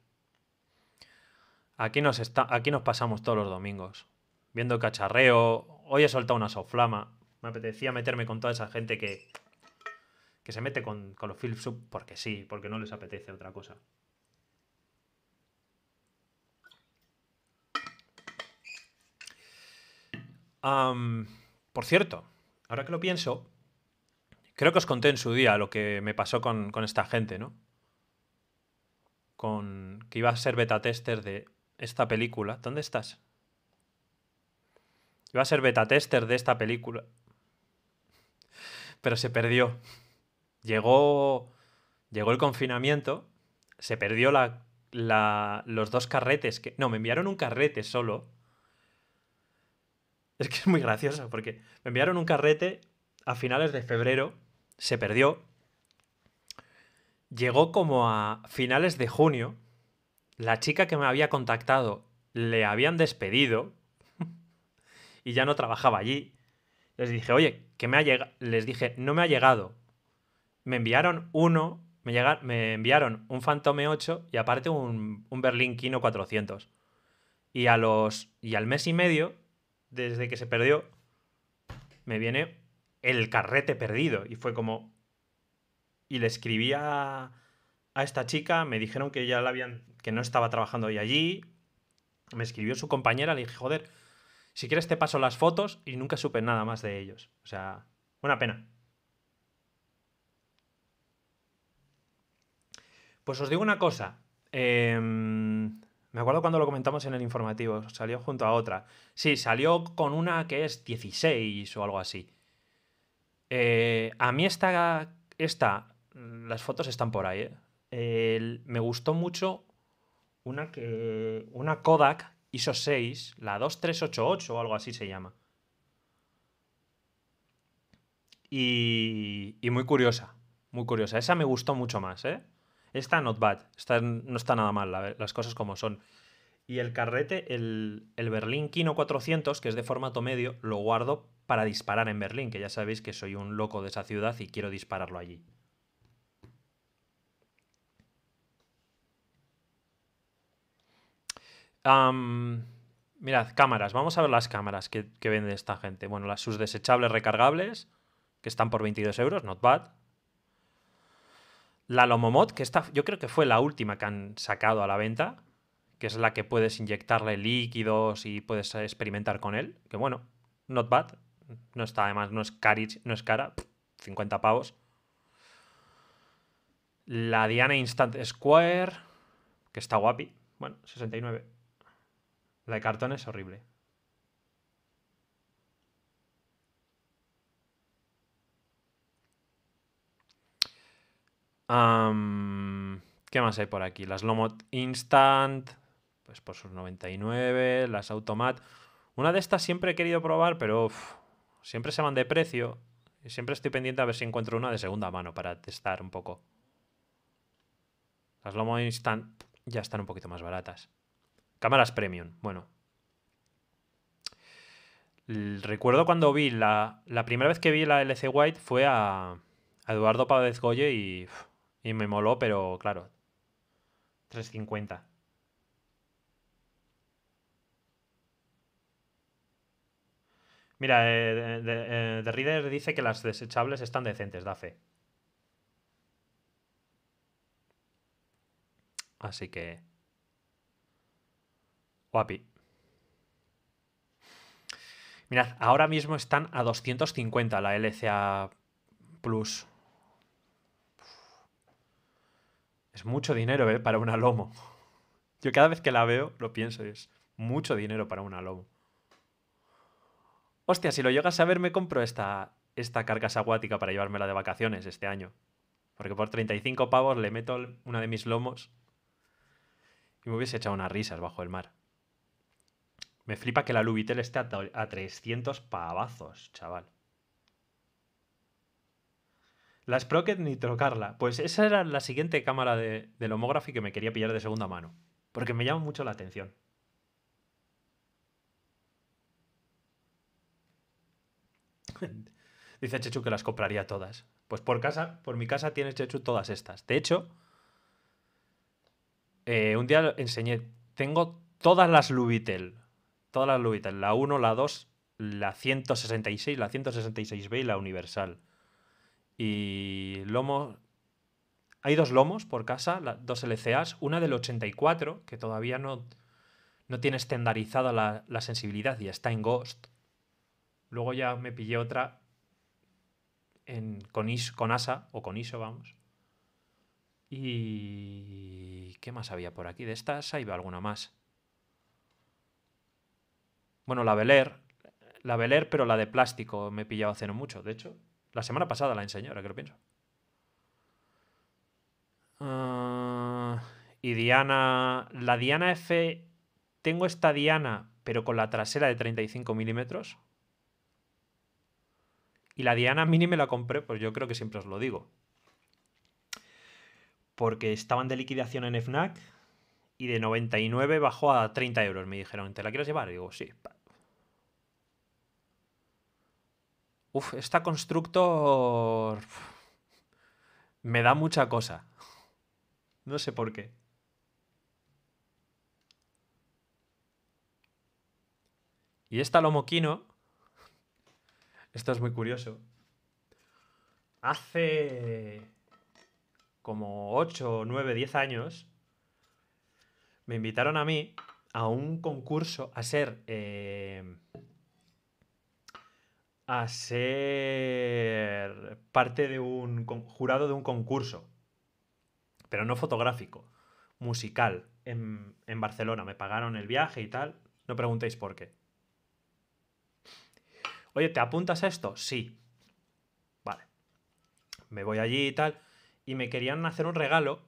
Aquí nos, está, aquí nos pasamos todos los domingos, viendo cacharreo. Hoy he soltado una soflama. Me apetecía meterme con toda esa gente que que se mete con, los Philips porque sí, porque no les apetece otra cosa. por cierto, ahora que lo pienso, creo que os conté en su día lo que me pasó con, con esta gente, ¿no? Con que iba a ser beta tester de esta película. ¿Dónde estás? Iba a ser beta tester de esta película. Pero se perdió. Llegó, llegó el confinamiento, se perdió la, los dos carretes. Que, no, me enviaron un carrete solo. Es que es muy gracioso, porque me enviaron un carrete a finales de febrero, se perdió. Llegó como a finales de junio. La chica que me había contactado le habían despedido y ya no trabajaba allí. Les dije, oye, que me ha llegado. Les dije, no me ha llegado me enviaron uno, me, me enviaron un Fantome 8 y aparte un, Berlín Kino 400. Y, a los, y al mes y medio, desde que se perdió, me viene el carrete perdido. Y fue como... Y le escribí a, esta chica, me dijeron que ya la habían, que no estaba trabajando hoy allí. Me escribió su compañera, le dije, joder, si quieres te paso las fotos y nunca supe nada más de ellos. O sea, una pena. Pues os digo una cosa. Em, me acuerdo cuando lo comentamos en el informativo. Salió junto a otra. Sí, salió con una que es 16 o algo así. Eh, a mí esta, esta. Las fotos están por ahí. ¿eh? me gustó mucho una Una Kodak ISO 6, la 2388 o algo así se llama. Y, y muy curiosa, muy curiosa. Esa me gustó mucho más, ¿eh? Está not bad, no está nada mal, las cosas como son. Y el carrete, el, el Berlín Kino 400, que es de formato medio, lo guardo para disparar en Berlín, que ya sabéis que soy un loco de esa ciudad y quiero dispararlo allí. mirad, cámaras. Vamos a ver las cámaras que, que vende esta gente. Bueno, las, sus desechables recargables, que están por 22 euros, not bad. La Lomomod, que está yo creo que fue la última que han sacado a la venta, que es la que puedes inyectarle líquidos y puedes experimentar con él, que bueno, not bad, no está además, no es, no es cara, 50 pavos. La Diana Instant Square, que está guapi, bueno, 69. La de cartón es horrible. ¿Qué más hay por aquí? Las Lomot Instant, pues por sus 99, las Automat. Una de estas siempre he querido probar, pero siempre se van de precio. Y siempre estoy pendiente a ver si encuentro una de segunda mano para testar un poco. Las Lomot Instant ya están un poquito más baratas. Cámaras premium, bueno. Recuerdo cuando vi la, la primera vez que vi la LC White fue a, Eduardo Páez Goye y y me moló, pero claro. 350. Mira, eh, eh Reader dice que las desechables están decentes, da fe. Así que. Guapi. Mirad, ahora mismo están a 250 la LCA Plus. Es mucho dinero, ¿eh? Para una lomo. Yo cada vez que la veo lo pienso, es mucho dinero para una lomo. Hostia, si lo llegas a ver, me compro esta, esta carcasa acuática para llevármela de vacaciones este año. Porque por 35 pavos le meto una de mis lomos y me hubiese echado unas risas bajo el mar. Me flipa que la Lubitel esté a 300 pavazos, chaval. La Sprocket ni trocarla. Pues esa era la siguiente cámara de, del homography que me quería pillar de segunda mano. Porque me llama mucho la atención. Dice Chechu que las compraría todas. Pues por casa, por mi casa tienes Chechu todas estas. De hecho, eh, un día enseñé. Tengo todas las Lubitel. Todas las Lubitel. La 1, la 2, la 166, la 166B y la Universal. Y lomo. Hay dos lomos por casa, dos LCAs. Una del 84, que todavía no, no tiene estandarizada la, sensibilidad y está en Ghost. Luego ya me pillé otra en, con, con ASA o con ISO, vamos. ¿Y qué más había por aquí? De estas hay alguna más. Bueno, la Beler. La Beler, pero la de plástico me he pillado hace no mucho. De hecho, la semana pasada la enseñé, ahora que lo pienso. Ah, y Diana. La Diana F. Tengo esta Diana, pero con la trasera de 35 milímetros. Y la Diana Mini me la compré, pues yo creo que siempre os lo digo. Porque estaban de liquidación en FNAC y de 99 bajó a 30 euros. Me dijeron, ¿te la quieres llevar? Y digo, sí. Uf, esta constructor me da mucha cosa. No sé por qué. Y esta Lomoquino, esto es muy curioso, hace como 8, 9, 10 años, me invitaron a mí a un concurso, a ser... Eh, a ser parte de un jurado de un concurso, pero no fotográfico, musical, en, Barcelona. Me pagaron el viaje y tal. No preguntéis por qué. Oye, ¿te apuntas a esto? Sí. Vale. Me voy allí y tal. Y me querían hacer un regalo.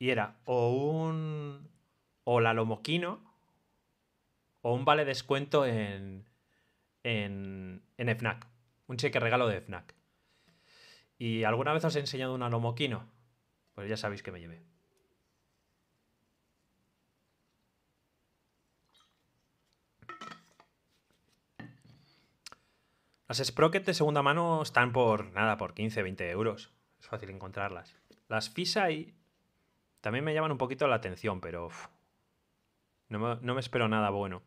Y era o un. O la Lomoquino. O un vale descuento en, en, en FNAC. Un cheque regalo de FNAC. ¿Y alguna vez os he enseñado una lomoquino Pues ya sabéis que me llevé. Las Sprocket de segunda mano están por nada, por 15, 20 euros. Es fácil encontrarlas. Las y también me llaman un poquito la atención, pero no me espero nada bueno.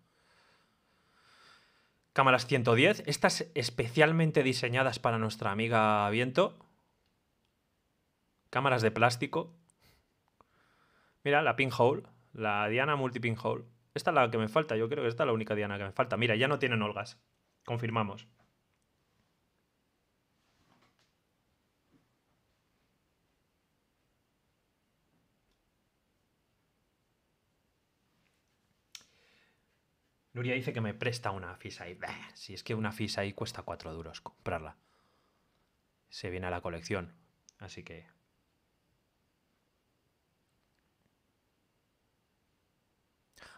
Cámaras 110, estas especialmente diseñadas para nuestra amiga Viento. Cámaras de plástico. Mira, la pinhole, la Diana multi-pinhole. Esta es la que me falta, yo creo que esta es la única Diana que me falta. Mira, ya no tienen Olgas, confirmamos. Nuria dice que me presta una fisa Fisai. Si es que una fisa y cuesta cuatro duros comprarla. Se viene a la colección. Así que.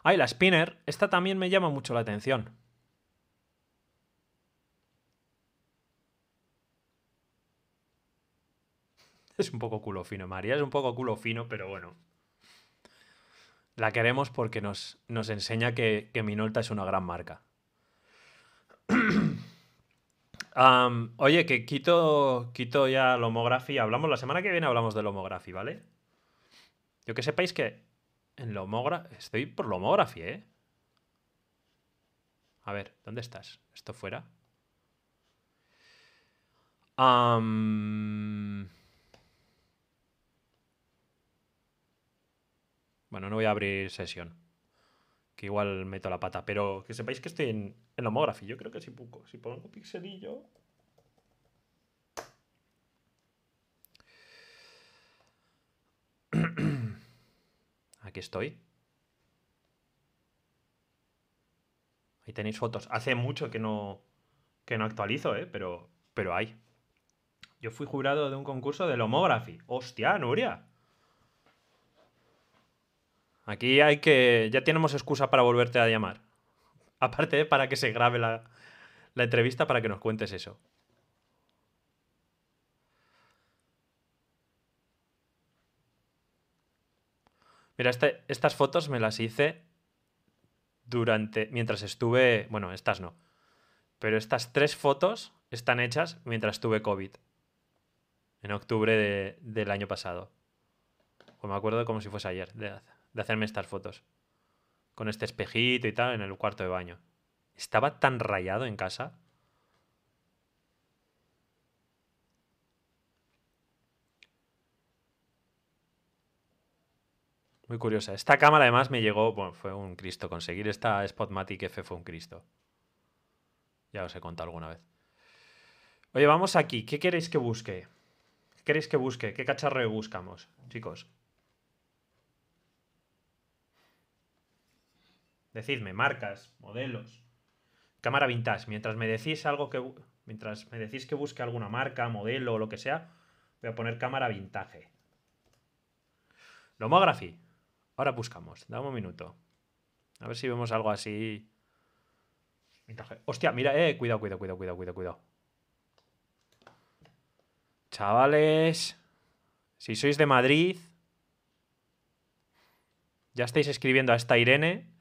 Ay, la Spinner. Esta también me llama mucho la atención. Es un poco culo fino, María. Es un poco culo fino, pero bueno. La queremos porque nos, enseña que, que, Minolta es una gran marca. oye, que quito, quito ya la homografía. Hablamos, la semana que viene hablamos de la homografía, ¿vale? Yo que sepáis que en la Estoy por la homografía, ¿eh? A ver, ¿dónde estás? ¿Esto fuera? Bueno, no voy a abrir sesión. Que igual meto la pata. Pero que sepáis que estoy en, el Homography. Yo creo que si, pongo, si pongo pixelillo. Aquí estoy. Ahí tenéis fotos. Hace mucho que no, no actualizo, ¿eh? pero, pero hay. Yo fui jurado de un concurso de Homography. ¡Hostia, Nuria! Aquí hay que. Ya tenemos excusa para volverte a llamar. Aparte, para que se grabe la, entrevista para que nos cuentes eso. Mira, este, estas fotos me las hice durante. mientras estuve. Bueno, estas no. Pero estas tres fotos están hechas mientras tuve COVID. En octubre del año pasado. O me acuerdo como si fuese ayer. De hace de hacerme estas fotos. Con este espejito y tal en el cuarto de baño. Estaba tan rayado en casa. Muy curiosa. Esta cámara además me llegó, bueno, fue un Cristo. Conseguir esta Spotmatic F fue un Cristo. Ya os he contado alguna vez. Oye, vamos aquí. ¿Qué queréis que busque? ¿Qué queréis que busque? ¿Qué cacharro buscamos, chicos? Decidme, marcas, modelos. Cámara vintage. Mientras me decís algo que. Mientras me decís que busque alguna marca, modelo o lo que sea, voy a poner cámara vintage. Lomography. Ahora buscamos. Dame un minuto. A ver si vemos algo así. Vintage. Hostia, mira, eh, cuidado, cuidado, cuidado, cuidado, cuidado. Chavales. Si sois de Madrid. Ya estáis escribiendo a esta Irene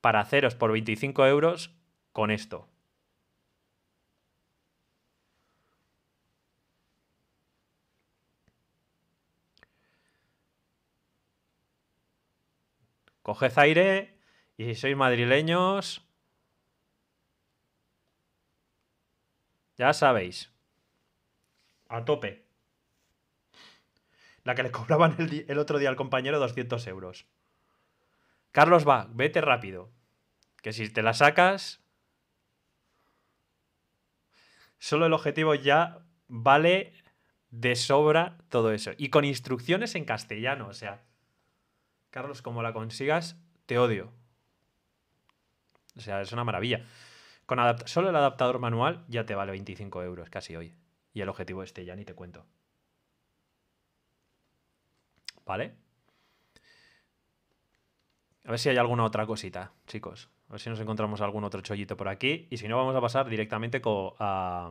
para haceros por 25 euros con esto. Coged aire y si sois madrileños, ya sabéis, a tope. La que le cobraban el, el otro día al compañero 200 euros. Carlos va, vete rápido. Que si te la sacas. Solo el objetivo ya vale de sobra todo eso. Y con instrucciones en castellano, o sea. Carlos, como la consigas, te odio. O sea, es una maravilla. Con solo el adaptador manual ya te vale 25 euros casi hoy. Y el objetivo este ya ni te cuento. ¿Vale? A ver si hay alguna otra cosita, chicos. A ver si nos encontramos algún otro chollito por aquí. Y si no, vamos a pasar directamente a,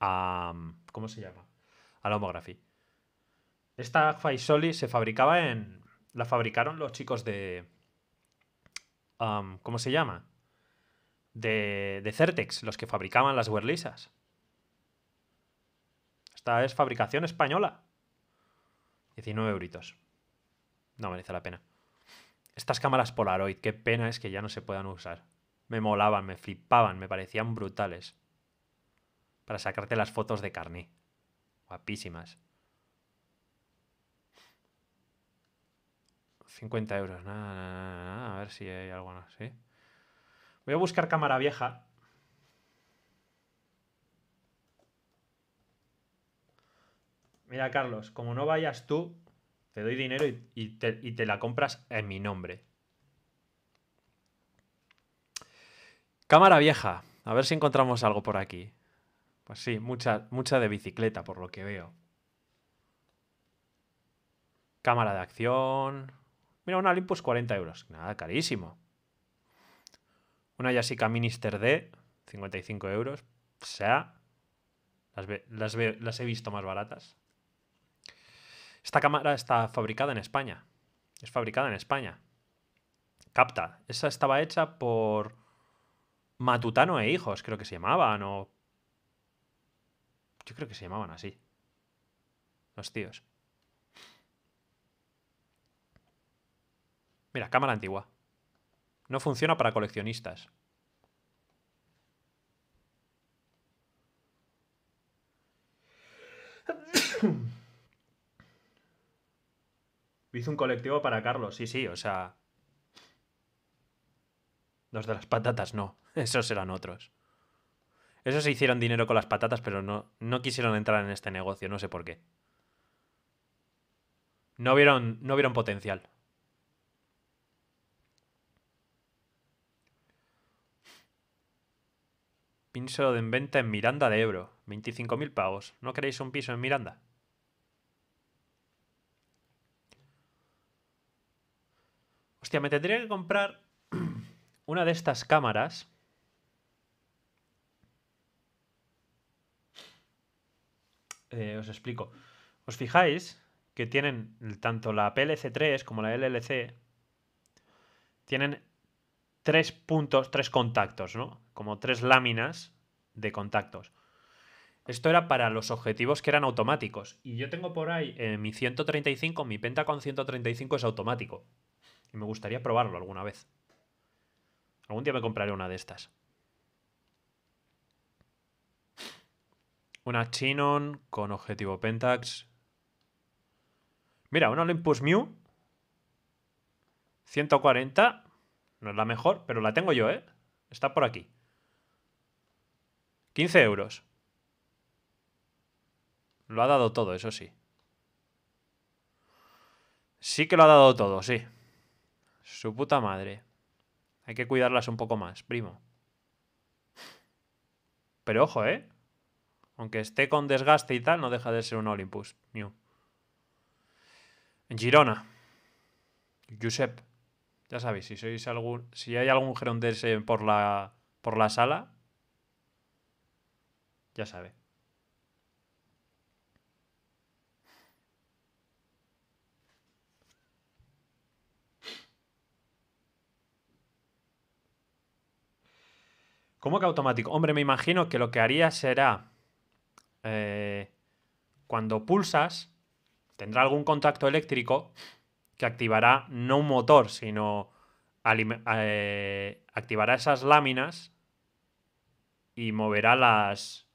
a... ¿Cómo se llama? A la homografía. Esta Faisoli se fabricaba en... La fabricaron los chicos de... ¿Cómo se llama? De, de Certex, los que fabricaban las Werlisas. Esta es fabricación española. 19 euritos. No merece la pena. Estas cámaras Polaroid, qué pena es que ya no se puedan usar. Me molaban, me flipaban, me parecían brutales. Para sacarte las fotos de carné. Guapísimas. 50 euros, nada, a ver si hay alguna así. Voy a buscar cámara vieja. Mira, Carlos, como no vayas tú, te doy dinero y, te, la compras en mi nombre. Cámara vieja. A ver si encontramos algo por aquí. Pues sí, mucha, mucha de bicicleta, por lo que veo. Cámara de acción. Mira, una Olympus 40 euros. Nada, carísimo. Una Yasica Minister D, 55 euros. O sea, las he visto más baratas. Esta cámara está fabricada en España. Es fabricada en España. Capta. Esa estaba hecha por Matutano e Hijos, creo que se llamaban, o... Yo creo que se llamaban así. Los tíos. Mira, cámara antigua. No funciona para coleccionistas. Hice un colectivo para Carlos, sí, sí, o sea. Los de las patatas no, esos eran otros. Esos se hicieron dinero con las patatas, pero no, no quisieron entrar en este negocio, no sé por qué. No vieron, no vieron potencial. Pinso en venta en Miranda de Ebro. 25.000 pavos. ¿No queréis un piso en Miranda? Hostia, me tendría que comprar una de estas cámaras. Eh, os explico. ¿Os fijáis que tienen tanto la PLC3 como la LLC? Tienen tres puntos, tres contactos, ¿no? Como tres láminas de contactos. Esto era para los objetivos que eran automáticos. Y yo tengo por ahí eh, mi 135, mi penta con 135 es automático. Y me gustaría probarlo alguna vez. Algún día me compraré una de estas. Una Chinon con objetivo Pentax. Mira, una Olympus Mew. 140. No es la mejor, pero la tengo yo, ¿eh? Está por aquí. 15 euros. Lo ha dado todo, eso sí. Sí que lo ha dado todo, sí. Su puta madre. Hay que cuidarlas un poco más, primo. Pero ojo, ¿eh? Aunque esté con desgaste y tal, no deja de ser un Olympus. New. Girona. Josep. Ya sabéis, si sois algún. Si hay algún gerondese por la. por la sala. Ya sabe. ¿Cómo que automático? Hombre, me imagino que lo que haría será. Eh, cuando pulsas, tendrá algún contacto eléctrico que activará no un motor, sino eh, activará esas láminas y moverá las.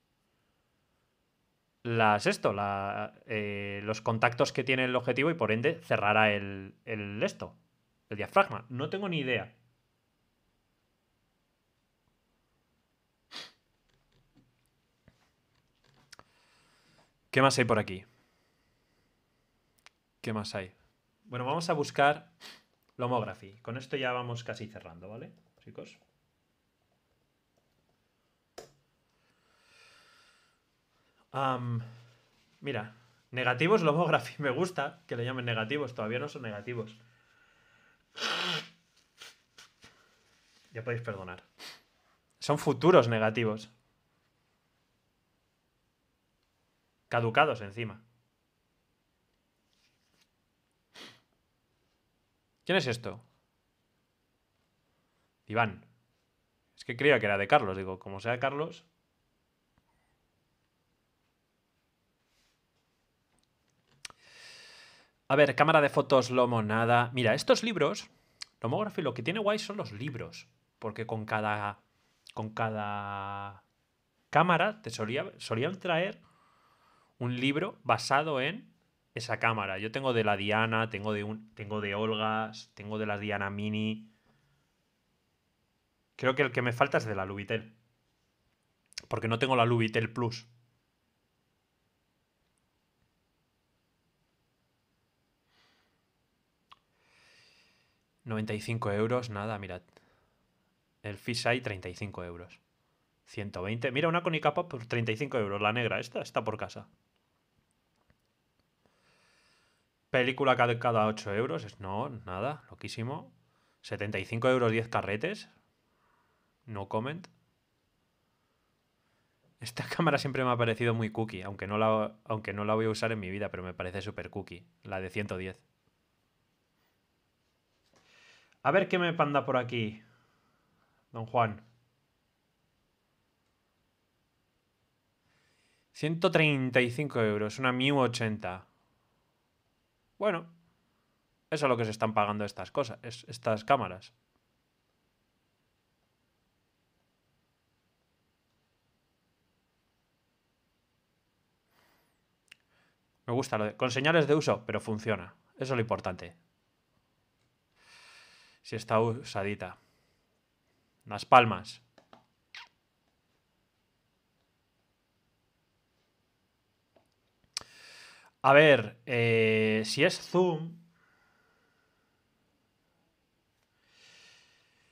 Las esto, eh, los contactos que tiene el objetivo y por ende cerrará el, el esto, el diafragma. No tengo ni idea. ¿Qué más hay por aquí? ¿Qué más hay? Bueno, vamos a buscar Lomography. Con esto ya vamos casi cerrando, ¿vale, chicos? mira, negativos Lomography. Me gusta que le llamen negativos. Todavía no son negativos. Ya podéis perdonar. Son futuros negativos. Caducados encima. ¿Quién es esto? Iván. Es que creía que era de Carlos. Digo, como sea de Carlos. A ver, cámara de fotos, lomo, nada. Mira, estos libros, Lomography, lo que tiene guay son los libros. Porque con cada. Con cada cámara te solía, solían traer un libro basado en esa cámara. Yo tengo de la Diana, tengo de, un, tengo de Olga, tengo de la Diana Mini. Creo que el que me falta es de la Lubitel. Porque no tengo la Lubitel Plus. ...95 euros, nada, mirad... ...el Fisai 35 euros... ...120, mira una conicapa por 35 euros... ...la negra, esta está por casa... Película cada, cada 8 euros. No, nada, loquísimo. 75 euros 10 carretes. No comment. Esta cámara siempre me ha parecido muy cookie, aunque no la, aunque no la voy a usar en mi vida, pero me parece súper cookie. La de 110. A ver qué me panda por aquí, don Juan. 135 euros, una Miu 80. Bueno, eso es lo que se están pagando estas cosas, estas cámaras. Me gusta lo de. Con señales de uso, pero funciona. Eso es lo importante. Si está usadita. Las palmas. A ver, eh, si es Zoom.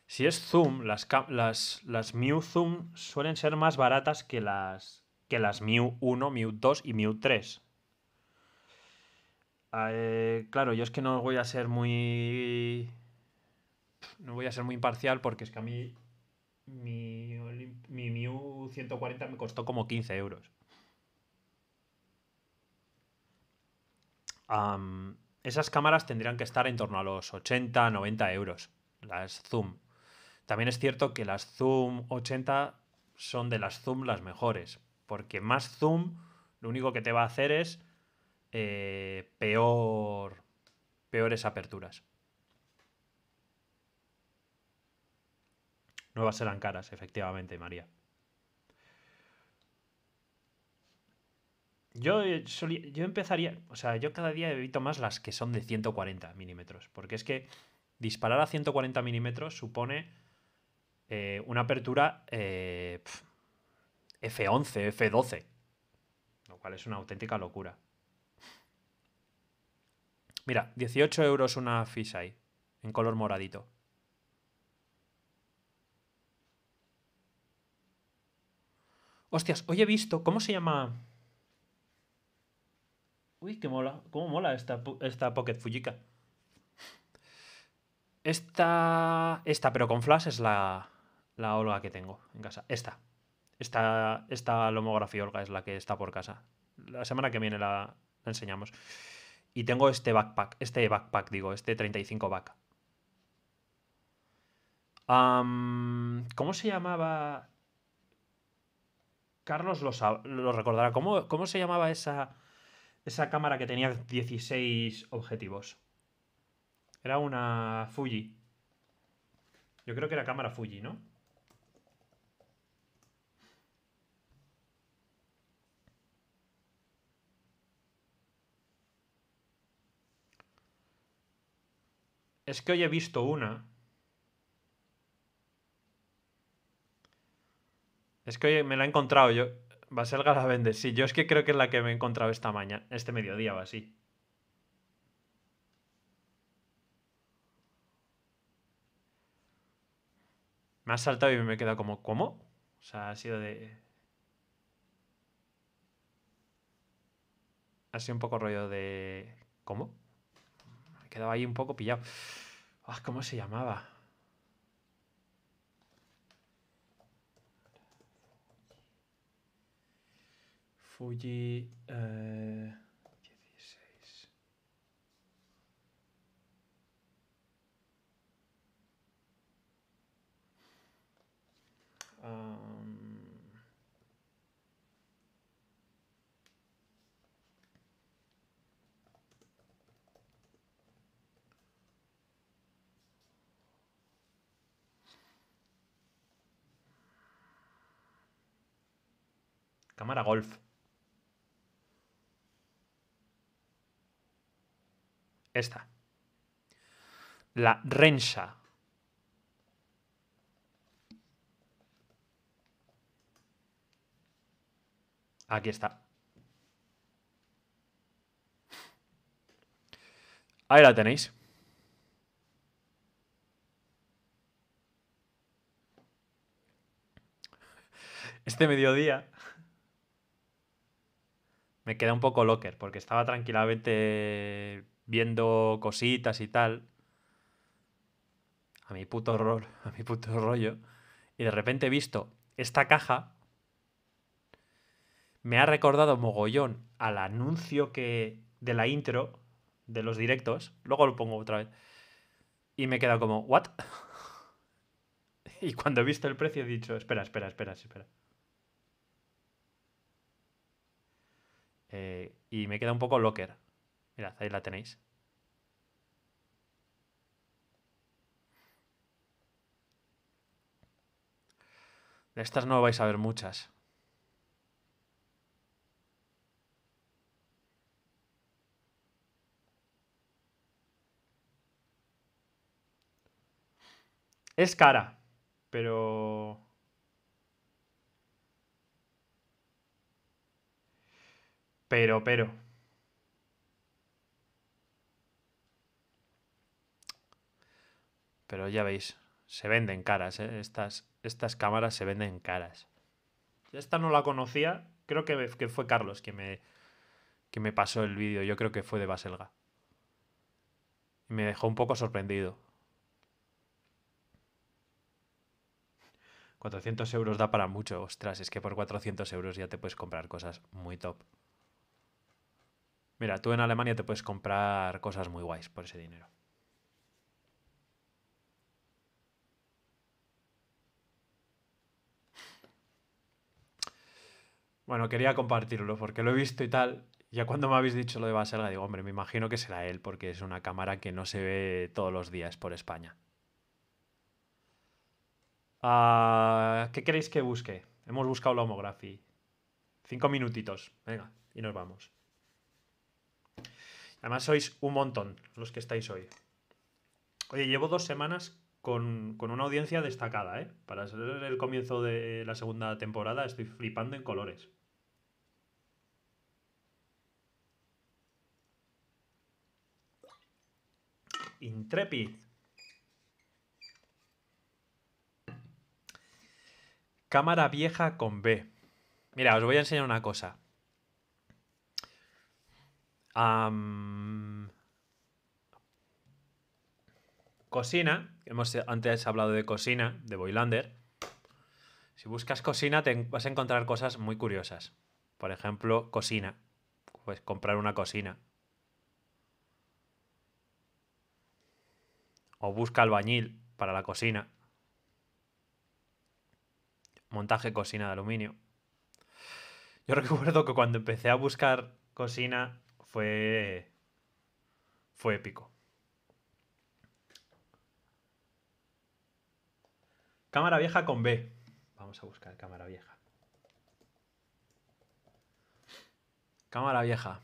Si es Zoom, las, las, las Zoom suelen ser más baratas que las, que las Miu 1, Miu 2 y Miu 3. Ah, eh, claro, yo es que no voy a ser muy. No voy a ser muy imparcial porque es que a mí. Mi, mi 140 me costó como 15 euros. esas cámaras tendrían que estar en torno a los 80, 90 euros, las zoom. También es cierto que las zoom 80 son de las zoom las mejores, porque más zoom lo único que te va a hacer es eh, peor, peores aperturas. Nuevas serán caras, efectivamente, María. Yo, eh, yo empezaría, o sea, yo cada día evito más las que son de 140 milímetros, porque es que disparar a 140 milímetros supone eh, una apertura eh, F11, F12, lo cual es una auténtica locura. Mira, 18 euros una fisheye en color moradito. Hostias, hoy he visto, ¿cómo se llama? Uy, qué mola. ¿Cómo mola esta, esta Pocket Fujica? Esta, esta, pero con flash, es la, la Olga que tengo en casa. Esta. Esta, esta lomografía Olga es la que está por casa. La semana que viene la, enseñamos. Y tengo este backpack, este backpack, digo, este 35 back. ¿Cómo se llamaba? Carlos lo, recordará. ¿Cómo, ¿Cómo se llamaba esa esa cámara que tenía 16 objetivos. Era una Fuji. Yo creo que era cámara Fuji, ¿no? Es que hoy he visto una. Es que hoy me la he encontrado yo. Va a ser vende sí. Yo es que creo que es la que me he encontrado esta mañana, este mediodía o así. Me ha saltado y me he quedado como, ¿cómo? O sea, ha sido de. Ha sido un poco rollo de. ¿Cómo? Me he quedado ahí un poco pillado. Ah, ¿Cómo se llamaba? Fuji eh, 16. Um, Cámara Golf. Esta. La rensa, Aquí está. Ahí la tenéis. Este mediodía me queda un poco locker porque estaba tranquilamente viendo cositas y tal, a mi puto horror, a mi puto rollo, y de repente he visto esta caja, me ha recordado mogollón al anuncio que de la intro de los directos, luego lo pongo otra vez, y me he quedado como, ¿what? y cuando he visto el precio he dicho, espera, espera, espera, espera. Eh, y me queda un poco locker. Mirad, ahí la tenéis. De estas no vais a ver muchas. Es cara, pero... Pero, pero. Pero ya veis, se venden caras, ¿eh? estas, estas cámaras se venden caras. Esta no la conocía, creo que, que fue Carlos quien me, quien me pasó el vídeo, yo creo que fue de Baselga. Y me dejó un poco sorprendido. 400 euros da para mucho, ostras, es que por 400 euros ya te puedes comprar cosas muy top. Mira, tú en Alemania te puedes comprar cosas muy guays por ese dinero. Bueno, quería compartirlo porque lo he visto y tal. Ya cuando me habéis dicho lo de Baselga, digo, hombre, me imagino que será él porque es una cámara que no se ve todos los días por España. Ah, ¿Qué queréis que busque? Hemos buscado la homografía. Cinco minutitos, venga, y nos vamos. Además sois un montón los que estáis hoy. Oye, llevo dos semanas con, con, una audiencia destacada, ¿eh? Para ser el comienzo de la segunda temporada estoy flipando en colores. Intrepid. Cámara vieja con B. Mira, os voy a enseñar una cosa. Cocina. Hemos antes hablado de cocina, de Boylander. Si buscas cocina, te vas a encontrar cosas muy curiosas. Por ejemplo, cocina. Puedes comprar una cocina. O busca albañil para la cocina. Montaje cocina de aluminio. Yo recuerdo que cuando empecé a buscar cocina fue. fue épico. Cámara vieja con B. Vamos a buscar cámara vieja. Cámara vieja.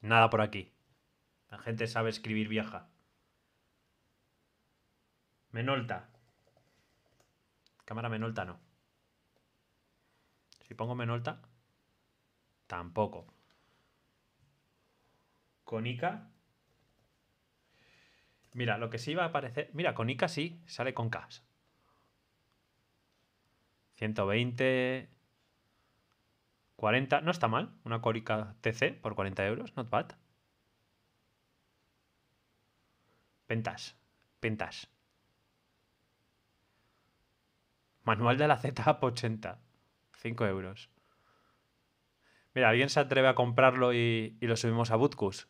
Nada por aquí. La gente sabe escribir vieja. Menolta. Cámara Menolta no. Si pongo Menolta, tampoco. Conica. Mira, lo que sí va a aparecer. Mira, con sí sale con CAS. 120. 40. No está mal. Una Corica TC por 40 euros. Not bad. Ventas. Ventas. Manual de la Z 80. 5 euros. Mira, ¿alguien se atreve a comprarlo y, lo subimos a Butkus?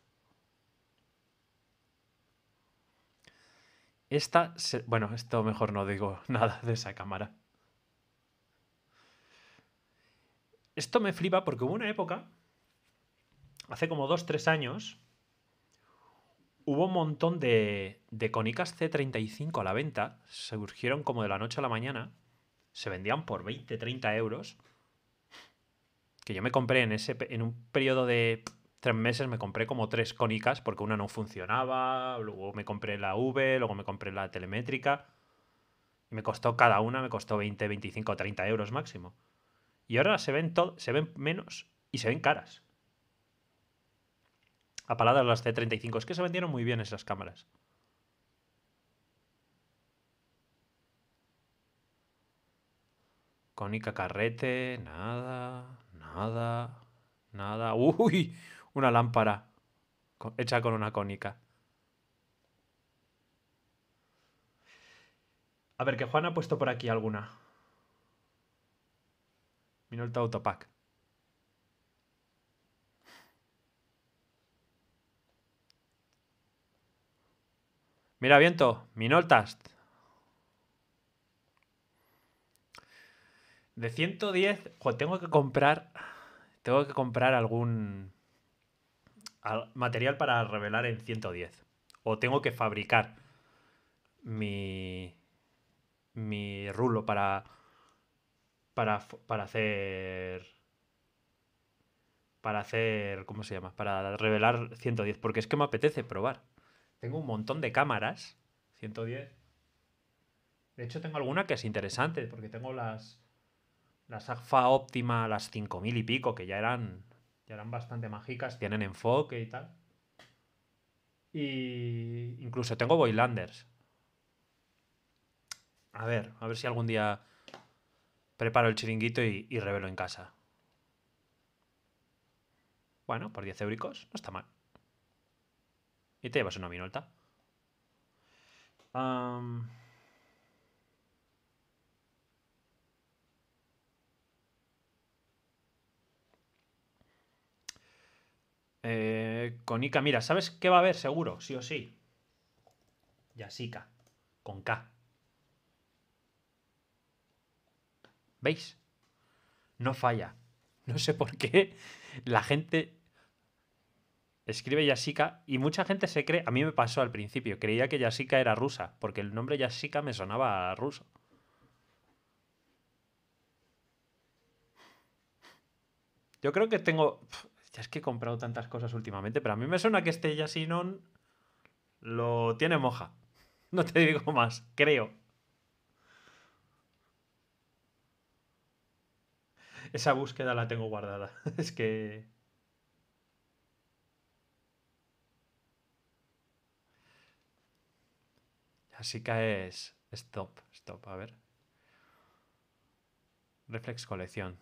Esta... Bueno, esto mejor no digo nada de esa cámara. Esto me flipa porque hubo una época, hace como 2-3 años, hubo un montón de, de Conicas C35 a la venta, se surgieron como de la noche a la mañana, se vendían por 20, 30 euros, que yo me compré en, ese, en un periodo de tres meses me compré como tres cónicas porque una no funcionaba, luego me compré la V, luego me compré la telemétrica. me costó cada una, me costó 20, 25, 30 euros máximo. Y ahora se ven, se ven menos y se ven caras. A apaladas las C35. Es que se vendieron muy bien esas cámaras. Cónica Carrete, nada, nada, nada. ¡Uy! Una lámpara hecha con una cónica. A ver, que Juan ha puesto por aquí alguna. Minolta Autopack. Mira, viento, Noltast. De 110, tengo que comprar. Tengo que comprar algún material para revelar en 110. O tengo que fabricar mi. mi rulo para, para hacer. Para hacer. ¿Cómo se llama? Para revelar 110. Porque es que me apetece probar. Tengo un montón de cámaras. 110. De hecho, tengo alguna que es interesante, porque tengo las. Las AGFA óptima, las 5000 y pico, que ya eran. Ya eran bastante mágicas, tienen enfoque y tal. Y. Incluso tengo Boylanders. A ver, a ver si algún día preparo el chiringuito y, revelo en casa. Bueno, por 10 ébricos no está mal. ¿Y te llevas una minolta. Eh, con Ica, mira, ¿sabes qué va a haber seguro? Sí o sí. yasica Con K. ¿Veis? No falla. No sé por qué la gente Escribe Yasika y mucha gente se cree, a mí me pasó al principio, creía que Yasika era rusa, porque el nombre Yasika me sonaba ruso. Yo creo que tengo. Ya es que he comprado tantas cosas últimamente, pero a mí me suena que este Yasinon lo tiene moja. No te digo más, creo. Esa búsqueda la tengo guardada. Es que. Así que es stop, stop, a ver. Reflex colección.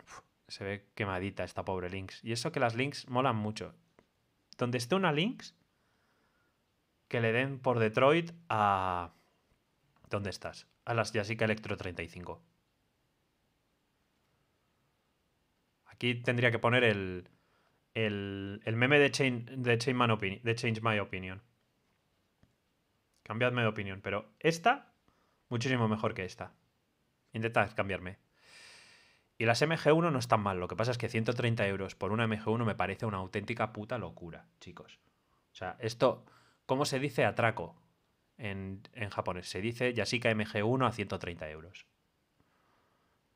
se ve quemadita esta pobre Lynx. Y eso que las Lynx molan mucho. Donde esté una Lynx... que le den por Detroit a... ¿Dónde estás? A las Jessica Electro 35. Aquí tendría que poner el, el, el meme de, de, opinion, de Change My Opinion. Cambiadme de opinión, pero esta, muchísimo mejor que esta. Intentad cambiarme. Y las MG1 no están mal, lo que pasa es que 130 euros por una MG1 me parece una auténtica puta locura, chicos. O sea, esto, ¿cómo se dice atraco en, japonés? Se dice Yasika MG1 a 130 euros.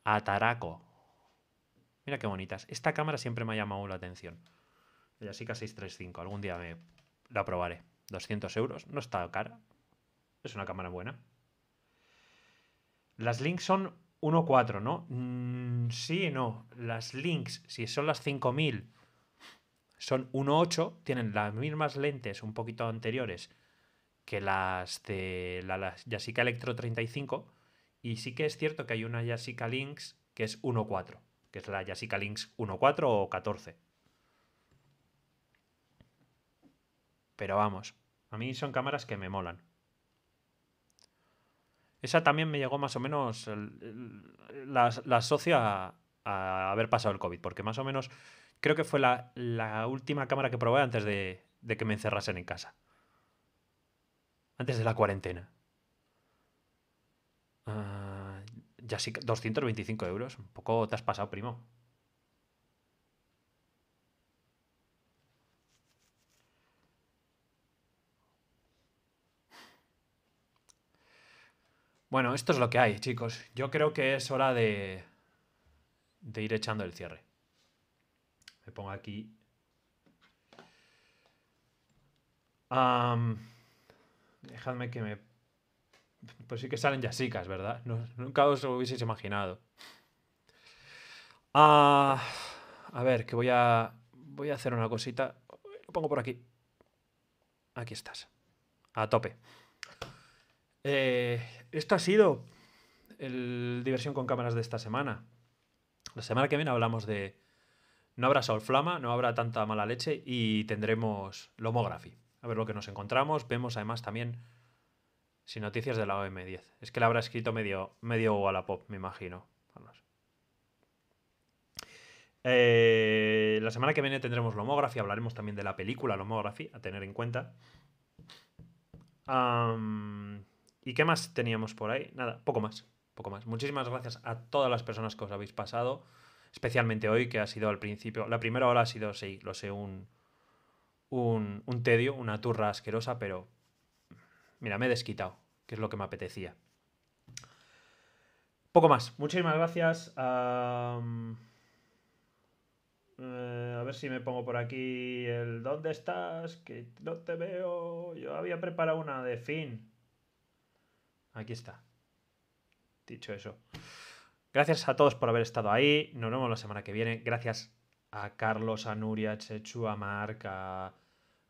Ataraco. Mira qué bonitas. Esta cámara siempre me ha llamado la atención. La Yasika 635, algún día me la probaré. 200 euros, no está cara. Es una cámara buena. Las links son 1.4, ¿no? Mm, sí y no. Las links, si son las 5000, son 1.8, tienen las mismas lentes un poquito anteriores que las de la, la Yasica Electro 35. Y sí que es cierto que hay una Yashica Lynx que es 1.4, que es la Yashica links 1.4 o 14. Pero vamos, a mí son cámaras que me molan. Esa también me llegó más o menos, la, la a, haber pasado el COVID, porque más o menos creo que fue la, última cámara que probé antes de, que me encerrasen en casa. Antes de la cuarentena. Ah, ya sí, 225 euros. Un poco te has pasado, primo. Bueno, esto es lo que hay, chicos. Yo creo que es hora de, de ir echando el cierre. Me pongo aquí. dejadme que me... Pues sí que salen ya chicas ¿verdad? nunca os lo hubieseis imaginado. Ah, a ver, que voy a... Voy a hacer una cosita. Lo pongo por aquí. Aquí estás. A tope. Eh, esto ha sido el diversión con cámaras de esta semana. La semana que viene hablamos de. No habrá solflama, no habrá tanta mala leche y tendremos lomography. A ver lo que nos encontramos. Vemos además también sin noticias de la OM10. Es que la habrá escrito medio, medio a la pop, me imagino. Eh, la semana que viene tendremos Lomography, hablaremos también de la película Lomography, a tener en cuenta. ¿Y qué más teníamos por ahí? Nada, poco más, poco más. Muchísimas gracias a todas las personas que os habéis pasado, especialmente hoy, que ha sido al principio, la primera hora ha sido, sí, lo sé, un, un, tedio, una turra asquerosa, pero mira, me he desquitado, que es lo que me apetecía. Poco más, muchísimas gracias. Eh, a ver si me pongo por aquí el ¿Dónde estás? Que no te veo. Yo había preparado una de fin. Aquí está. Dicho eso. Gracias a todos por haber estado ahí. Nos vemos la semana que viene. Gracias a Carlos, a Nuria, a Chechu, a Marc, a,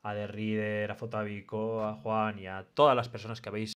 Derrider, Reader, a Fotavico, a Juan y a todas las personas que habéis